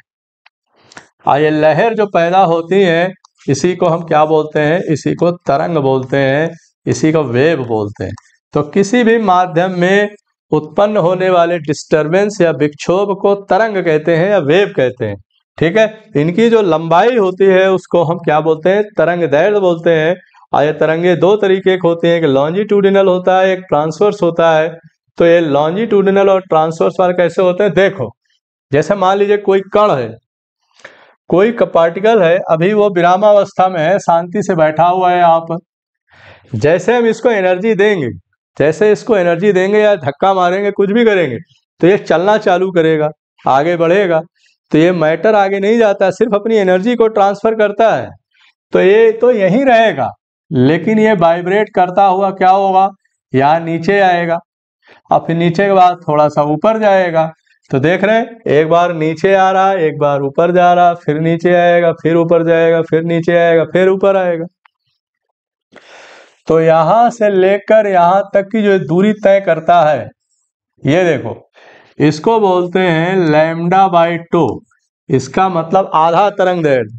और ये लहर जो पैदा होती है इसी को हम क्या बोलते हैं इसी को तरंग बोलते हैं इसी को वेव बोलते हैं तो किसी भी माध्यम में उत्पन्न होने वाले डिस्टरबेंस या विक्षोभ को तरंग कहते हैं या वेव कहते हैं ठीक है इनकी जो लंबाई होती है उसको हम क्या बोलते हैं तरंग दैर्ध बोलते हैं और ये तरंगे दो तरीके के होते हैं एक लॉन्जिट्यूडिनल होता है एक ट्रांसवर्स होता है तो ये लॉन्जिट्यूडिनल और ट्रांसवर्स वाले कैसे होते हैं देखो जैसे मान लीजिए कोई कण है कोई पार्टिकल है अभी वो विरामावस्था में है शांति से बैठा हुआ है आप जैसे हम इसको एनर्जी देंगे जैसे इसको एनर्जी देंगे या धक्का मारेंगे कुछ भी करेंगे तो ये चलना चालू करेगा आगे बढ़ेगा तो ये मैटर आगे नहीं जाता सिर्फ अपनी एनर्जी को ट्रांसफर करता है तो ये तो यहीं रहेगा लेकिन ये वाइब्रेट करता हुआ क्या होगा यहाँ नीचे आएगा और फिर नीचे के बाद थोड़ा सा ऊपर जाएगा तो देख रहे हैं एक बार नीचे आ रहा है एक बार ऊपर जा रहा फिर नीचे आएगा फिर ऊपर जाएगा फिर नीचे आएगा फिर ऊपर आएगा तो यहां से लेकर यहां तक की जो दूरी तय करता है ये देखो इसको बोलते हैं लैम्डा बाई टू इसका मतलब आधा तरंग दैर्ध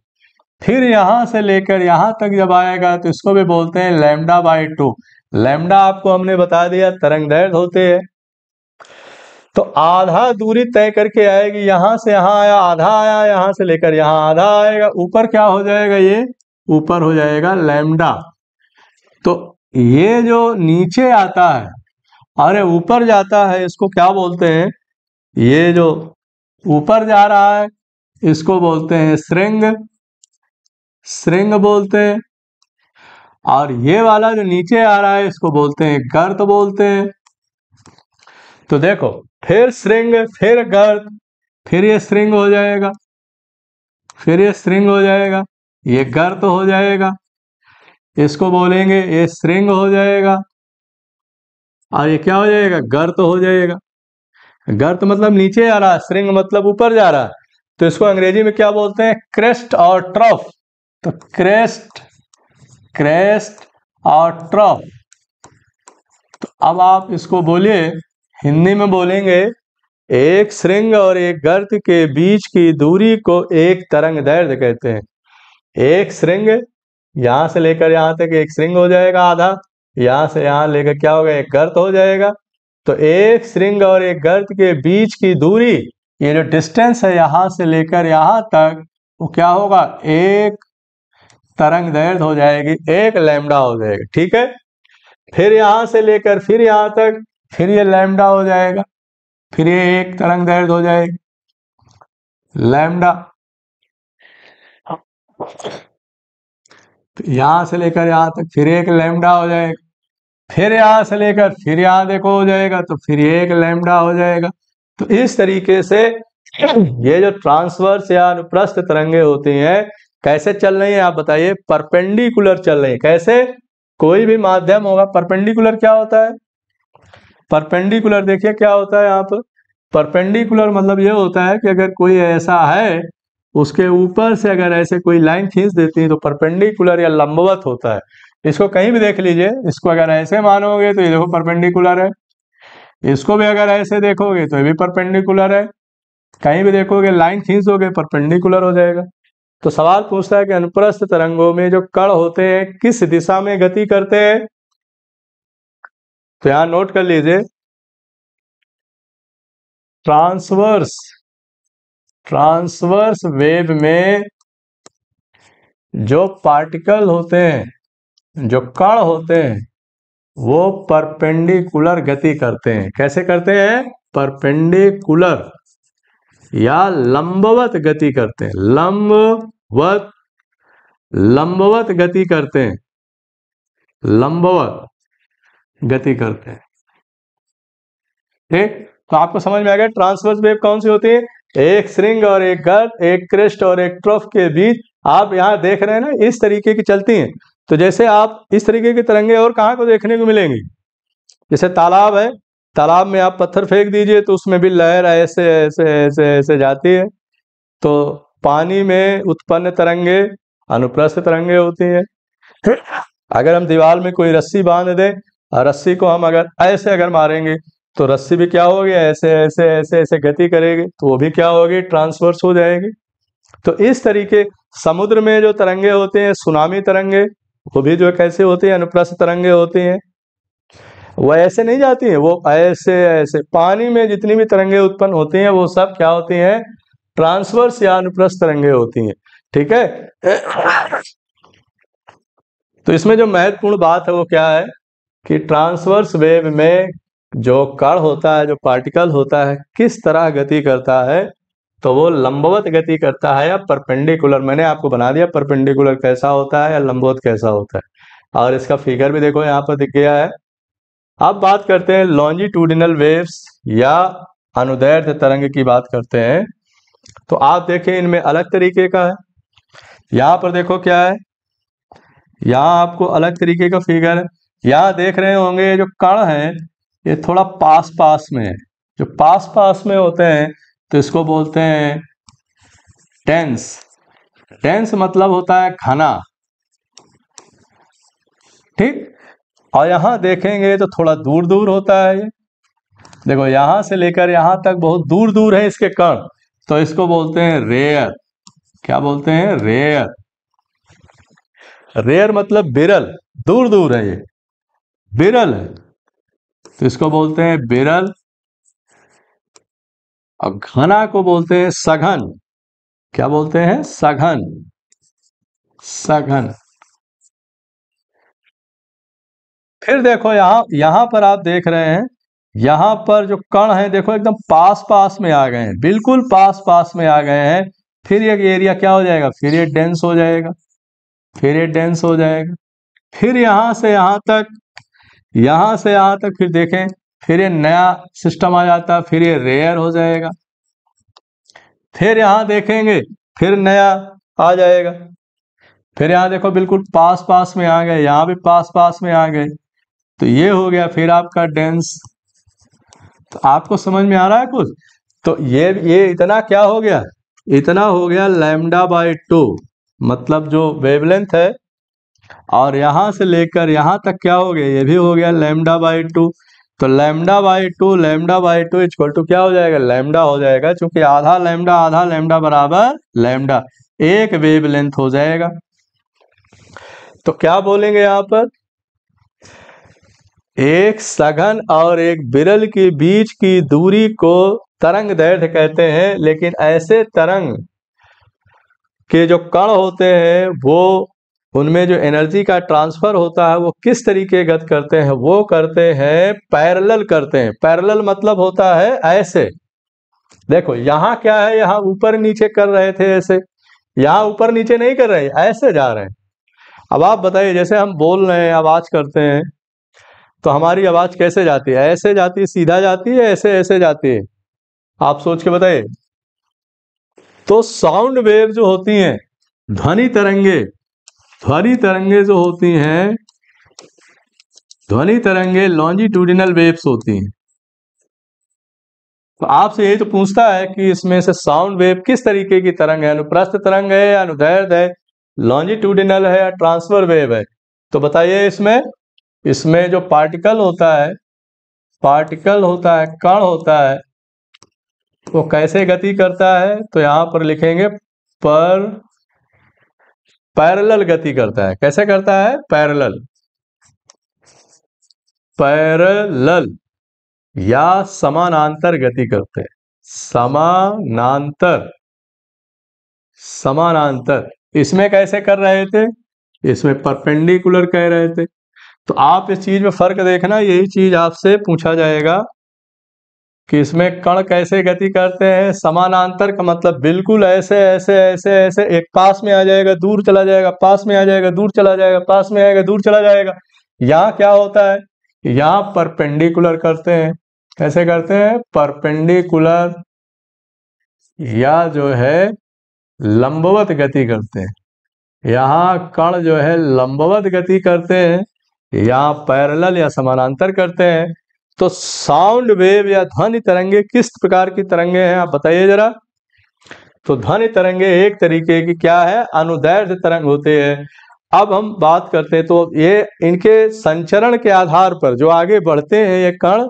फिर यहां से लेकर यहां तक जब आएगा तो इसको भी बोलते हैं लैम्डा बाई टू लैम्डा आपको हमने बता दिया तरंग दैर्ध होते हैं तो आधा दूरी तय करके आएगी यहां से यहां आया आधा आया यहां से लेकर यहां आधा आएगा ऊपर क्या हो जाएगा ये ऊपर हो जाएगा लैम्डा तो ये जो नीचे आता है अरे ऊपर जाता है इसको क्या बोलते हैं ये जो ऊपर जा रहा है इसको बोलते हैं श्रृंग श्रृंग बोलते हैं और ये वाला जो नीचे आ रहा है इसको बोलते हैं गर्त बोलते हैं तो देखो फिर श्रृंग फिर गर्त फिर ये श्रृंग हो जाएगा फिर ये श्रृंग हो जाएगा ये गर्त हो जाएगा इसको बोलेंगे ये श्रृंग हो जाएगा और ये क्या हो जाएगा गर्त हो जाएगा गर्त मतलब नीचे आ रहा श्रृंग मतलब ऊपर जा रहा तो इसको अंग्रेजी में क्या बोलते हैं क्रेस्ट और ट्रफ तो क्रेस्ट क्रेस्ट और ट्रफ तो अब आप इसको बोलिए हिंदी में बोलेंगे एक श्रृंग और एक गर्त के बीच की दूरी को एक तरंग दर्द कहते हैं एक श्रृंग यहां से लेकर यहां तक एक श्रृंग हो जाएगा आधा यहां से यहां लेकर क्या होगा एक गर्त हो जाएगा तो एक श्रृंग और एक गर्त के बीच की दूरी ये जो डिस्टेंस है यहां से लेकर यहां तक वो क्या होगा एक तरंग दैर्ध हो जाएगी एक लैमडा हो जाएगा ठीक है फिर यहां से लेकर फिर यहां तक फिर ये लैमडा हो जाएगा फिर ये एक तरंग दैर्ध हो जाएगी लैमडा तो यहां से लेकर यहां तक फिर एक लैमडा हो जाएगा फिर यहां से लेकर फिर यहां देखो हो जाएगा तो फिर एक लैमडा हो जाएगा तो इस तरीके से ये जो ट्रांसवर्स या अनुप्रस्थ तरंगे होती हैं कैसे चल रही है आप बताइए परपेंडिकुलर चल रही है कैसे कोई भी माध्यम होगा परपेंडिकुलर क्या होता है परपेंडिकुलर देखिए क्या होता है यहाँ परपेंडिकुलर मतलब ये होता है कि अगर कोई ऐसा है उसके ऊपर से अगर ऐसे कोई लाइन खींच देती है तो परपेंडिकुलर या लंबवत होता है इसको कहीं भी देख लीजिए इसको अगर ऐसे मानोगे तो ये देखो परपेंडिकुलर है इसको भी अगर ऐसे देखोगे तो ये भी परपेंडिकुलर है कहीं भी देखोगे लाइन खींच दोगे परपेंडिकुलर हो जाएगा तो सवाल पूछता है कि अनुप्रस्थ तरंगों में जो कण होते हैं किस दिशा में गति करते हैं तो यहां नोट कर लीजिए ट्रांसवर्स ट्रांसवर्स वेव में जो पार्टिकल होते हैं जो कण होते हैं वो परपेंडिकुलर गति करते हैं कैसे करते हैं परपेंडिकुलर या लंबवत गति करते हैं लंबवत लंबवत गति करते हैं लंबवत गति करते हैं ठीक तो आपको समझ में आ गया ट्रांसवर्स वेव कौन सी होती है एक श्रृंग और एक गर्द एक क्रेस्ट और एक ट्रफ के बीच आप यहाँ देख रहे हैं ना इस तरीके की चलती हैं तो जैसे आप इस तरीके की तरंगे और कहाँ को देखने को मिलेंगी जैसे तालाब है तालाब में आप पत्थर फेंक दीजिए तो उसमें भी लहर ऐसे ऐसे ऐसे ऐसे जाती है तो पानी में उत्पन्न तरंगे अनुप्रस्थ तरंगे होती हैं अगर हम दीवार में कोई रस्सी बांध दें और रस्सी को हम अगर ऐसे अगर मारेंगे तो रस्सी भी क्या होगी ऐसे ऐसे ऐसे ऐसे गति करेगी तो वो भी क्या होगी ट्रांसवर्स हो जाएगी तो इस तरीके समुद्र में जो तरंगे होते हैं सुनामी तरंगे वो भी जो कैसे होते हैं अनुप्रस्थ तरंगे होते हैं वह ऐसे नहीं जाती हैं वो ऐसे ऐसे पानी में जितनी भी तरंगे उत्पन्न होती हैं वो सब क्या होती हैं ट्रांसवर्स या अनुप्रस्थ तरंगे होती हैं ठीक है तो इसमें जो महत्वपूर्ण बात है वो क्या है कि ट्रांसवर्स वेव में जो कण होता है जो पार्टिकल होता है किस तरह गति करता है तो वो लंबवत गति करता है या परपेंडिकुलर मैंने आपको बना दिया परपेंडिकुलर कैसा होता है या लंबवत कैसा होता है और इसका फिगर भी देखो यहाँ पर दिख गया है अब बात करते हैं लॉन्जिट्यूडिनल वेव्स या अनुदैर्थ तरंग की बात करते हैं तो आप देखें इनमें अलग तरीके का है यहाँ पर देखो क्या है यहाँ आपको अलग तरीके का फिगर है यहाँ देख रहे होंगे जो कण है ये थोड़ा पास पास में है जो पास पास में होते हैं तो इसको बोलते हैं टेंस टेंस मतलब होता है खाना ठीक और यहां देखेंगे तो थोड़ा दूर दूर होता है ये देखो यहां से लेकर यहां तक बहुत दूर दूर है इसके कण तो इसको बोलते हैं रेयर क्या बोलते हैं रेयर रेयर मतलब बिरल दूर दूर है ये बिरल है तो इसको बोलते हैं बिरल और घना को बोलते हैं सघन क्या बोलते हैं सघन सघन फिर देखो यहां यहां पर आप देख रहे हैं यहां पर जो कण है देखो एकदम पास पास में आ गए हैं बिल्कुल पास पास में आ गए हैं फिर ये एरिया क्या हो जाएगा फिर ये डेंस हो जाएगा फिर ये डेंस हो जाएगा फिर यहां से यहां तक यहां से यहां तक फिर देखें फिर ये नया सिस्टम आ जाता फिर ये रेयर हो जाएगा फिर यहां देखेंगे फिर नया आ जाएगा फिर यहाँ देखो बिल्कुल पास पास में आ गए यहां भी पास पास में आ गए तो ये हो गया फिर आपका डेंस तो आपको समझ में आ रहा है कुछ तो ये ये इतना क्या हो गया इतना हो गया लैमडा बाय टू मतलब जो वेवलेंथ है और यहां से लेकर यहां तक क्या हो गया ये भी हो गया लेमडा बाई टू तो lambda by two lambda by two equal to क्या हो जाएगा लेमडा हो जाएगा चूंकि आधा लेमडा आधा लेमडा बराबर लेमडा एक वेब लेंथ हो जाएगा तो क्या बोलेंगे यहां पर एक सघन और एक बिरल के बीच की दूरी को तरंग दैर्ध कहते हैं लेकिन ऐसे तरंग के जो कण होते हैं वो उनमें जो एनर्जी का ट्रांसफर होता है वो किस तरीके गत करते हैं वो करते हैं पैरेलल करते हैं पैरेलल मतलब होता है ऐसे देखो यहाँ क्या है यहां ऊपर नीचे कर रहे थे ऐसे यहां ऊपर नीचे नहीं कर रहे ऐसे जा रहे हैं अब आप बताइए जैसे हम बोल रहे हैं आवाज करते हैं तो हमारी आवाज कैसे जाती है ऐसे जाती है सीधा जाती है ऐसे ऐसे जाती है आप सोच के बताइए तो साउंड वेव जो होती हैं ध्वनि तरंगे ध्वनि तरंगे जो होती हैं ध्वनि तरंगे लॉन्जिट्यूडिनल वेव्स होती हैं तो आपसे ये तो पूछता है कि इसमें से साउंड वेव किस तरीके की तरंग है अनुप्रस्थ तरंग है या अनुदैर्ध है लॉन्जिट्यूडिनल है या ट्रांसफर वेव है तो बताइए इसमें इसमें जो पार्टिकल होता है पार्टिकल होता है कण होता है वो कैसे गति करता है तो यहां पर लिखेंगे पर पैरेलल गति करता है कैसे करता है पैरेलल पैरेलल या समानांतर गति करते हैं समानांतर समानांतर इसमें कैसे कर रहे थे इसमें परपेंडिकुलर कह रहे थे तो आप इस चीज में फर्क देखना यही चीज आपसे पूछा जाएगा कि इसमें कण कैसे गति करते हैं समानांतर का मतलब बिल्कुल ऐसे ऐसे ऐसे ऐसे एक पास में आ जाएगा दूर चला जाएगा पास में आ जाएगा दूर चला जाएगा पास में आएगा दूर चला जाएगा यहाँ क्या होता है यहाँ परपेंडिकुलर करते हैं कैसे करते हैं परपेंडिकुलर या जो है लंबवत गति करते हैं यहाँ कण जो है लंबवत गति करते हैं यहाँ पैरल या समानांतर करते हैं तो साउंड वेव या ध्वनि तरंगे किस प्रकार की तरंगे हैं आप बताइए जरा तो ध्वनि तरंगे एक तरीके की क्या है अनुदैर्ध तरंग होते हैं अब हम बात करते हैं तो ये इनके संचरण के आधार पर जो आगे बढ़ते हैं ये कण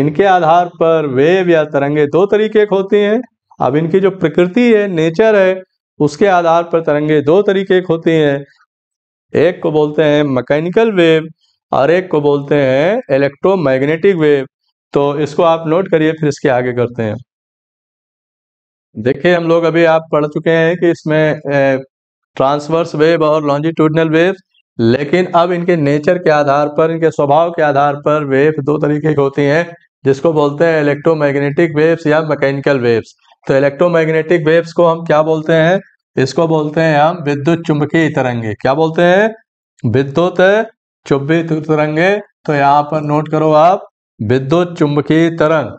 इनके आधार पर वेव या तरंगे दो तरीके की होती हैं अब इनकी जो प्रकृति है नेचर है उसके आधार पर तरंगे दो तरीके की होती हैं एक को बोलते हैं मैकेनिकल वेव एक को बोलते हैं इलेक्ट्रोमैग्नेटिक वेव तो इसको आप नोट करिए फिर इसके आगे करते हैं देखिए हम लोग अभी आप पढ़ चुके हैं कि इसमें ट्रांसवर्स वेव और लॉन्जिट्यूडनल वेव लेकिन अब इनके नेचर के आधार पर इनके स्वभाव के आधार पर वेव दो तरीके की होती हैं जिसको बोलते हैं इलेक्ट्रोमैग्नेटिक वेव्स या मैकेनिकल वेव्स तो इलेक्ट्रोमैग्नेटिक वेव्स को हम क्या बोलते हैं इसको बोलते हैं हम विद्युत चुंबकीय तरंगे क्या बोलते हैं विद्युत चुंबित तरंगे तो यहां पर नोट करो आप विद्युत चुंबकीय तरंग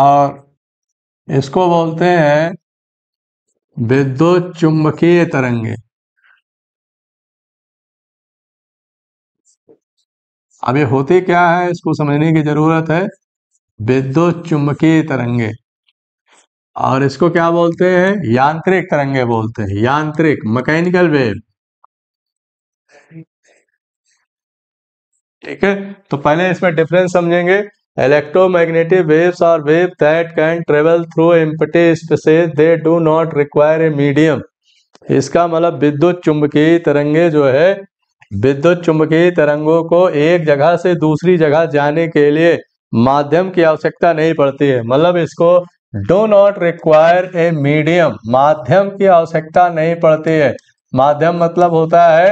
और इसको बोलते हैं विद्युत चुंबकीय तरंगे अब ये होते क्या है इसको समझने की जरूरत है विद्युत चुंबकीय तरंगे और इसको क्या बोलते हैं यांत्रिक तरंगे बोलते हैं यांत्रिक मैकेनिकल वेव ठीक है तो पहले इसमें डिफरेंस समझेंगे electromagnetic waves are wave that can travel through empty spaces they do not require a medium इसका मतलब विद्युत चुंबकीय तरंगे जो है विद्युत चुंबकीय तरंगों को एक जगह से दूसरी जगह जाने के लिए माध्यम की आवश्यकता नहीं पड़ती है मतलब इसको do not require a medium माध्यम की आवश्यकता नहीं पड़ती है माध्यम मतलब होता है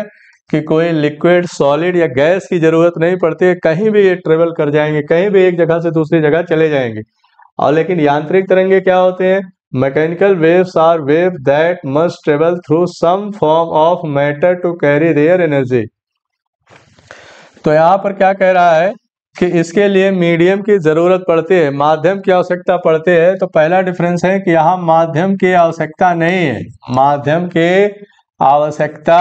कि कोई लिक्विड सॉलिड या गैस की जरूरत नहीं पड़ती है कहीं भी ये ट्रेवल कर जाएंगे कहीं भी एक जगह से दूसरी जगह चले जाएंगे और लेकिन यांत्रिक तरंगे क्या होते हैं mechanical waves are wave that must travel through some form of matter to carry their energy तो यहाँ पर क्या कह रहा है कि इसके लिए मीडियम की जरूरत पड़ती है माध्यम की आवश्यकता पड़ती है तो पहला डिफरेंस है कि यहाँ माध्यम की आवश्यकता नहीं है माध्यम की आवश्यकता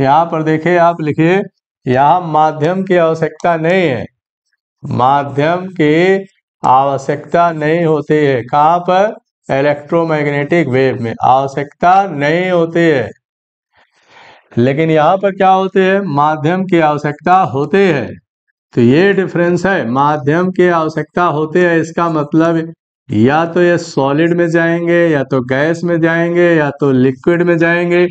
यहाँ पर देखिए आप लिखिए यहाँ माध्यम की आवश्यकता नहीं है माध्यम की आवश्यकता नहीं होती है कहाँ पर इलेक्ट्रोमैग्नेटिक वेव में आवश्यकता नहीं होती है लेकिन यहाँ पर क्या होते है माध्यम की आवश्यकता होती है तो ये डिफरेंस है माध्यम की आवश्यकता होते है इसका मतलब या तो ये सॉलिड में जाएंगे या तो गैस में जाएंगे या तो लिक्विड में जाएंगे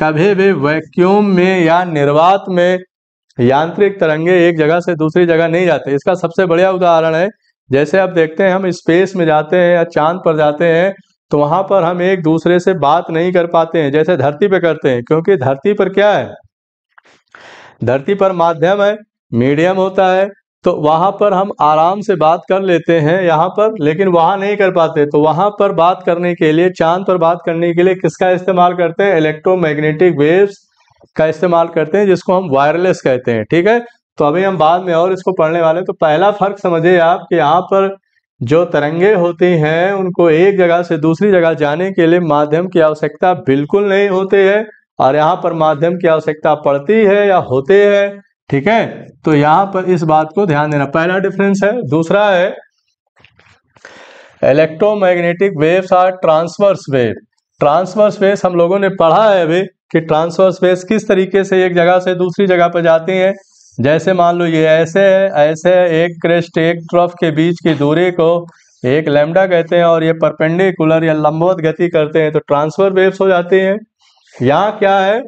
कभी भी वैक्यूम में या निर्वात में यांत्रिक तरंगे एक जगह से दूसरी जगह नहीं जाते इसका सबसे बढ़िया उदाहरण है जैसे आप देखते हैं हम स्पेस में जाते हैं या चांद पर जाते हैं तो वहां पर हम एक दूसरे से बात नहीं कर पाते हैं जैसे धरती पर करते हैं क्योंकि धरती पर क्या है धरती पर माध्यम है मीडियम होता है तो वहाँ पर हम आराम से बात कर लेते हैं यहाँ पर लेकिन वहाँ नहीं कर पाते तो वहां पर बात करने के लिए चांद पर बात करने के लिए किसका इस्तेमाल करते हैं इलेक्ट्रोमैग्नेटिक वेव्स का इस्तेमाल करते हैं जिसको हम वायरलेस कहते हैं ठीक है तो अभी हम बाद में और इसको पढ़ने वाले तो पहला फर्क समझिए आप कि यहाँ पर जो तरंगे होती हैं उनको एक जगह से दूसरी जगह जाने के लिए माध्यम की आवश्यकता बिल्कुल नहीं होती है और यहाँ पर माध्यम की आवश्यकता पड़ती है या होते हैं ठीक है तो यहां पर इस बात को ध्यान देना पहला डिफरेंस है दूसरा है electromagnetic waves are transverse wave transverse waves हम लोगों ने पढ़ा है अभी कि ट्रांसवर्स वेव्स किस तरीके से एक जगह से दूसरी जगह पर जाती हैं जैसे मान लो ये ऐसे है ऐसे है एक क्रेस्ट एक ट्रफ के बीच की दूरी को एक लेमडा कहते हैं और ये परपेंडिकुलर या लंबवत गति करते हैं तो ट्रांसफर वेव्स हो जाती हैं यहाँ क्या है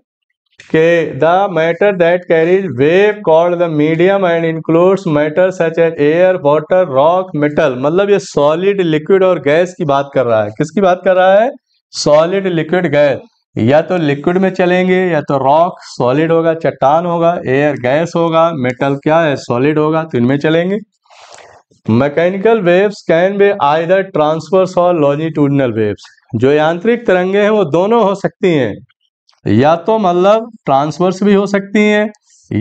के the matter that carries wave called the medium and includes matter such as air water rock metal मतलब ये सॉलिड लिक्विड और गैस की बात कर रहा है किसकी बात कर रहा है सॉलिड लिक्विड गैस या तो लिक्विड में चलेंगे या तो रॉक सॉलिड होगा चट्टान होगा एयर गैस होगा मेटल क्या है सॉलिड होगा तो इनमें चलेंगे mechanical waves can be either transverse और लॉजिट्यूडनल वेव्स जो यांत्रिक तरंगे हैं वो दोनों हो सकती हैं या तो मतलब ट्रांसवर्स भी हो सकती हैं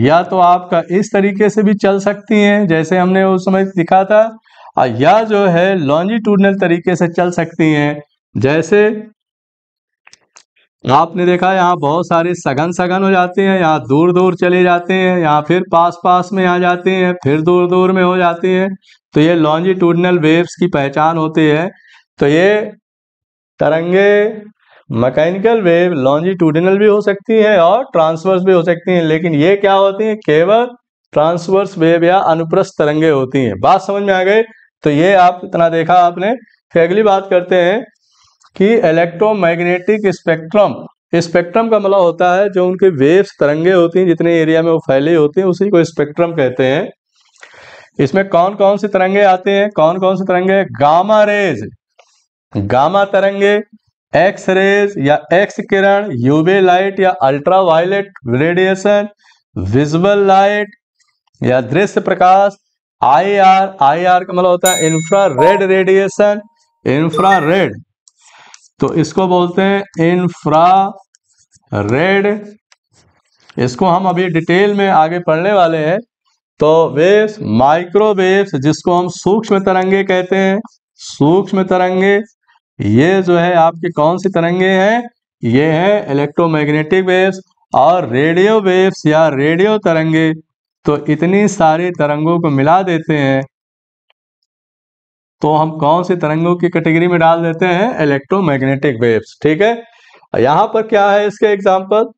या तो आपका इस तरीके से भी चल सकती हैं जैसे हमने उस समय दिखा था या जो है लॉन्जिट्यूडनल तरीके से चल सकती हैं जैसे आपने देखा यहाँ बहुत सारे सघन सघन हो जाते हैं यहाँ दूर दूर चले जाते हैं यहाँ फिर पास पास में आ जाते हैं फिर दूर दूर में हो जाते हैं तो ये लॉन्जिट्यूडनल वेव्स की पहचान होती है तो ये तरंगे मैकेनिकल वेव लॉन्जिट्यूडिनल भी हो सकती है और ट्रांसवर्स भी हो सकती है लेकिन ये क्या होती है केवल ट्रांसवर्स वेव या अनुप्रस्थ तरंगे होती हैं बात समझ में आ गई तो ये आप इतना देखा आपने फिर अगली बात करते हैं कि इलेक्ट्रोमैग्नेटिक स्पेक्ट्रम स्पेक्ट्रम का मतलब होता है जो उनके वेव्स तरंगे होती हैं जितने एरिया में वो फैली होती हैं उसी को स्पेक्ट्रम कहते हैं इसमें कौन कौन से तरंगे आते हैं कौन कौन से तरंगे गामा रेज गामा तरंगे एक्स रेज या एक्स किरण यूवी लाइट या अल्ट्रावायलेट रेडिएशन विजुअल लाइट या दृश्य प्रकाश आई आर आई आर का मतलब होता है infra red radiation infra red तो इसको बोलते हैं इंफ्रा रेड इसको हम अभी डिटेल में आगे पढ़ने वाले हैं तो वेव्स माइक्रोवेव्स जिसको हम सूक्ष्म तरंगे कहते हैं सूक्ष्म तरंगे ये जो है आपके कौन सी तरंगे हैं ये हैं इलेक्ट्रोमैग्नेटिक वेव्स और रेडियो वेव्स या रेडियो तरंगे तो इतनी सारी तरंगों को मिला देते हैं तो हम कौन सी तरंगों की कैटेगरी में डाल देते हैं इलेक्ट्रोमैग्नेटिक वेव्स ठीक है यहां पर क्या है इसके एग्जाम्पल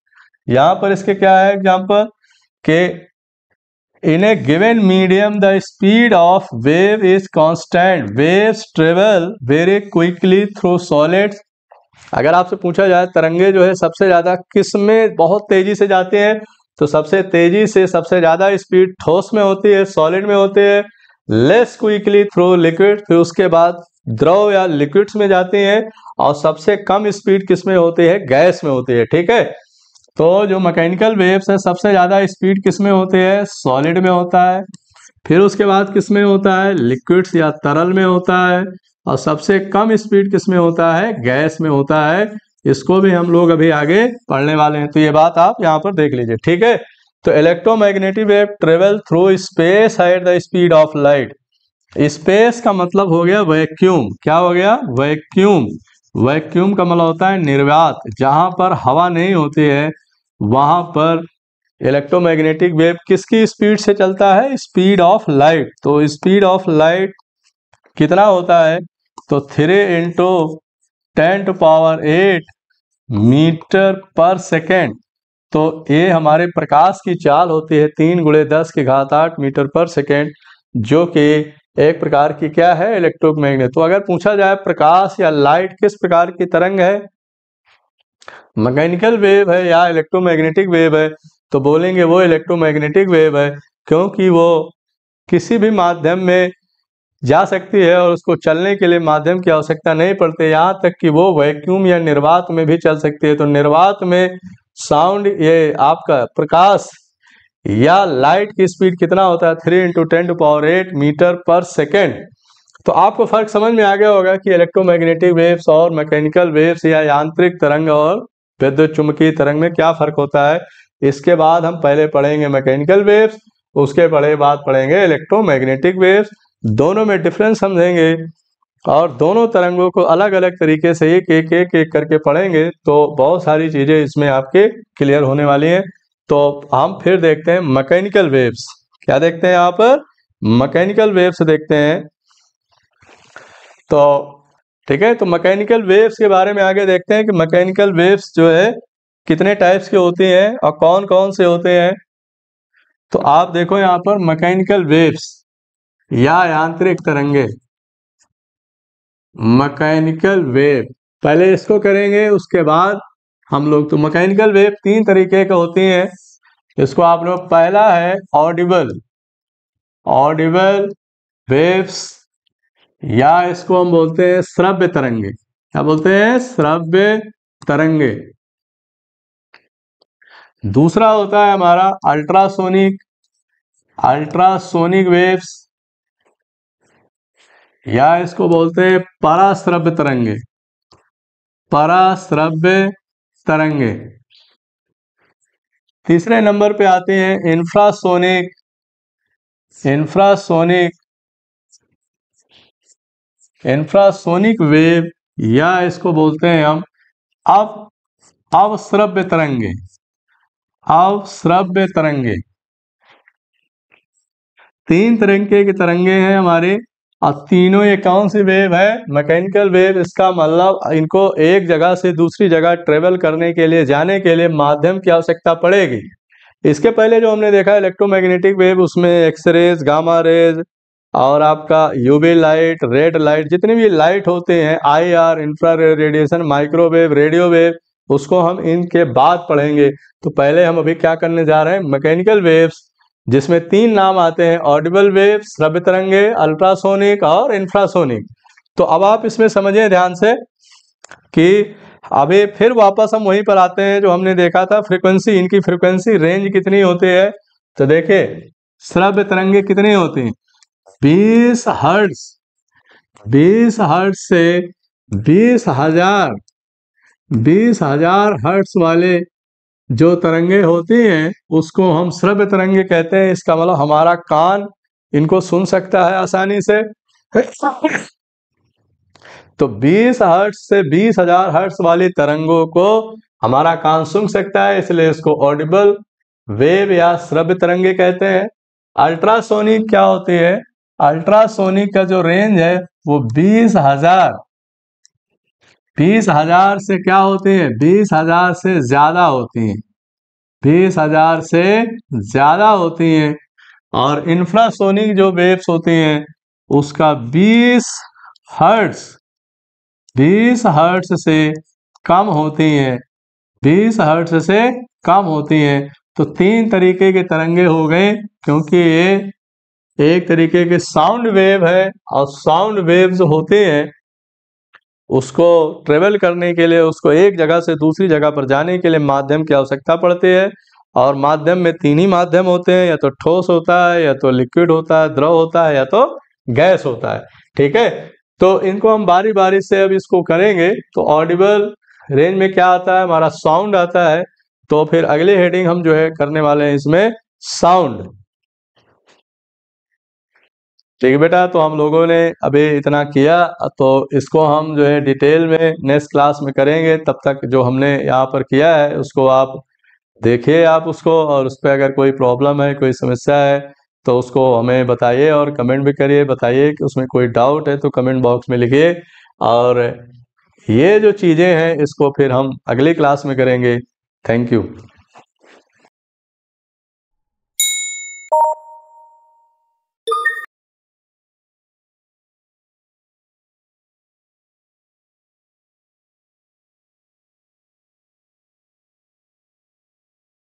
यहां पर इसके क्या है एग्जाम्पल के in a given medium the speed of wave is constant waves travel very quickly through solids अगर आपसे पूछा जाए तरंगे जो है सबसे ज्यादा किस में बहुत तेजी से जाते हैं तो सबसे तेजी से सबसे ज्यादा स्पीड ठोस में होती है सॉलिड में होती है लेस क्विकली थ्रू लिक्विड फिर उसके बाद द्रव या लिक्विड्स में जाते हैं और सबसे कम स्पीड किस में होती है गैस में होती है ठीक है तो जो मैकेनिकल वेव्स है सबसे ज़्यादा स्पीड किस में होती है सॉलिड में होता है फिर उसके बाद किस में होता है लिक्विड्स या तरल में होता है और सबसे कम स्पीड किस में होता है गैस में होता है इसको भी हम लोग अभी आगे पढ़ने वाले हैं तो ये बात आप यहाँ पर देख लीजिए ठीक है तो electromagnetic wave travel through space at the speed of light space का मतलब हो गया वैक्यूम क्या हो गया वैक्यूम वैक्यूम का मतलब होता है निर्व्यात जहां पर हवा नहीं होती है वहां पर इलेक्ट्रोमैग्नेटिक वेव किसकी स्पीड से चलता है स्पीड ऑफ लाइट तो स्पीड ऑफ लाइट कितना होता है तो three into ten to power eight metre per second तो ये हमारे प्रकाश की चाल होती है तीन गुड़े दस के घात आठ मीटर पर सेकेंड जो कि एक प्रकार की क्या है इलेक्ट्रोमैग्नेट तो अगर पूछा जाए प्रकाश या लाइट किस प्रकार की तरंग है मैकेनिकल वेव है या इलेक्ट्रोमैग्नेटिक वेव है तो बोलेंगे वो इलेक्ट्रोमैग्नेटिक वेव है क्योंकि वो किसी भी माध्यम में जा सकती है और उसको चलने के लिए माध्यम की आवश्यकता नहीं पड़ती यहाँ तक कि वो वैक्यूम या निर्वात में भी चल सकती है तो निर्वात में साउंड ये आपका प्रकाश या लाइट की स्पीड कितना होता है three into ten to power eight metre per second तो आपको फर्क समझ में आ गया होगा कि इलेक्ट्रोमैग्नेटिक वेव्स और मैकेनिकल वेव्स या यांत्रिक तरंग और विद्युत चुंबकीय तरंग में क्या फर्क होता है इसके बाद हम पहले पढ़ेंगे मैकेनिकल वेव्स उसके पढ़े बाद पढ़ेंगे इलेक्ट्रोमैग्नेटिक वेव्स दोनों में डिफरेंस समझेंगे और दोनों तरंगों को अलग अलग तरीके से एक एक एक एक करके पढ़ेंगे तो बहुत सारी चीज़ें इसमें आपके क्लियर होने वाली हैं तो हम फिर देखते हैं मैकेनिकल वेव्स क्या देखते हैं यहाँ पर मैकेनिकल वेव्स देखते हैं तो ठीक है तो मैकेनिकल वेव्स के बारे में आगे देखते हैं कि मैकेनिकल वेव्स जो है कितने टाइप्स के होते हैं और कौन कौन से होते हैं तो आप देखो यहाँ पर मैकेनिकल वेव्स या यांत्रिक तरंगे मैकेनिकल वेव पहले इसको करेंगे उसके बाद हम लोग तो मैकेनिकल वेव तीन तरीके के होते हैं इसको आप लोग पहला है ऑडिबल ऑडिबल वेव्स या इसको हम बोलते हैं श्रव्य तरंगे क्या बोलते हैं श्रव्य तरंगे दूसरा होता है हमारा अल्ट्रासोनिक अल्ट्रासोनिक वेव्स या इसको बोलते हैं पराश्रव्य तरंगे पराश्रव्य तरंगे तीसरे नंबर पे आते हैं इंफ्रासोनिक इंफ्रासोनिक इंफ्रासोनिक वेव या इसको बोलते हैं हम अब अवश्रव्य तरंगे अवश्रव्य तरंगे तीन तरंगे के तरंगे हैं हमारे और तीनों ये कौन सी वेव है मैकेनिकल वेव इसका मतलब इनको एक जगह से दूसरी जगह ट्रेवल करने के लिए जाने के लिए माध्यम की आवश्यकता पड़ेगी इसके पहले जो हमने देखा इलेक्ट्रोमैग्नेटिक वेव उसमें एक्सरेज गामा रेज और आपका यूवी लाइट रेड लाइट जितने भी लाइट होते हैं I R infra radiation microwave radio wave उसको हम इनके बाद पढ़ेंगे तो पहले हम अभी क्या करने जा रहे हैं मैकेनिकल वेव्स जिसमें तीन नाम आते हैं ऑडिबल वेव श्रव्य तरंगे अल्ट्रासोनिक और इंफ्रासोनिक तो अब आप इसमें समझें ध्यान से कि अभी फिर वापस हम वहीं पर आते हैं जो हमने देखा था फ्रीक्वेंसी इनकी फ्रीक्वेंसी रेंज कितनी होती है तो देखिये श्रव्य तरंगे कितनी होती हैं बीस हर्ट्स बीस हर्ट्स से बीस हजार बीस हजार हर्ट्स वाले जो तरंगे होती हैं उसको हम श्रव्य तरंगे कहते हैं इसका मतलब हमारा कान इनको सुन सकता है आसानी से तो 20 हर्ट्स से 20,000 हर्ट्स वाली तरंगों को हमारा कान सुन सकता है इसलिए इसको ऑडिबल वेव या श्रव्य तरंगे कहते हैं अल्ट्रासोनिक क्या होती है अल्ट्रासोनिक का जो रेंज है वो बीस हजार बीस हजार से क्या होती है बीस हजार से ज्यादा होती हैं बीस हजार से ज्यादा होती हैं और इंफ्रासोनिक जो वेव्स होती हैं उसका बीस हर्ट्स बीस हर्ट्स से कम होती हैं बीस हर्ट्स से कम होती हैं तो तीन तरीके के तरंगे हो गए क्योंकि ये एक तरीके के साउंड वेव है और साउंड वेव्स होते हैं उसको ट्रेवल करने के लिए उसको एक जगह से दूसरी जगह पर जाने के लिए माध्यम की आवश्यकता पड़ती है और माध्यम में तीन ही माध्यम होते हैं या तो ठोस होता है या तो लिक्विड होता है द्रव होता है या तो गैस होता है ठीक है तो इनको हम बारी बारी से अब इसको करेंगे तो ऑडिबल रेंज में क्या आता है हमारा साउंड आता है तो फिर अगले हेडिंग हम जो है करने वाले हैं इसमें साउंड ठीक है बेटा तो हम लोगों ने अभी इतना किया तो इसको हम जो है डिटेल में नेक्स्ट क्लास में करेंगे तब तक जो हमने यहाँ पर किया है उसको आप देखिए आप उसको और उस पर अगर कोई प्रॉब्लम है कोई समस्या है तो उसको हमें बताइए और कमेंट भी करिए बताइए कि उसमें कोई डाउट है तो कमेंट बॉक्स में लिखिए और ये जो चीज़ें हैं इसको फिर हम अगली क्लास में करेंगे थैंक यू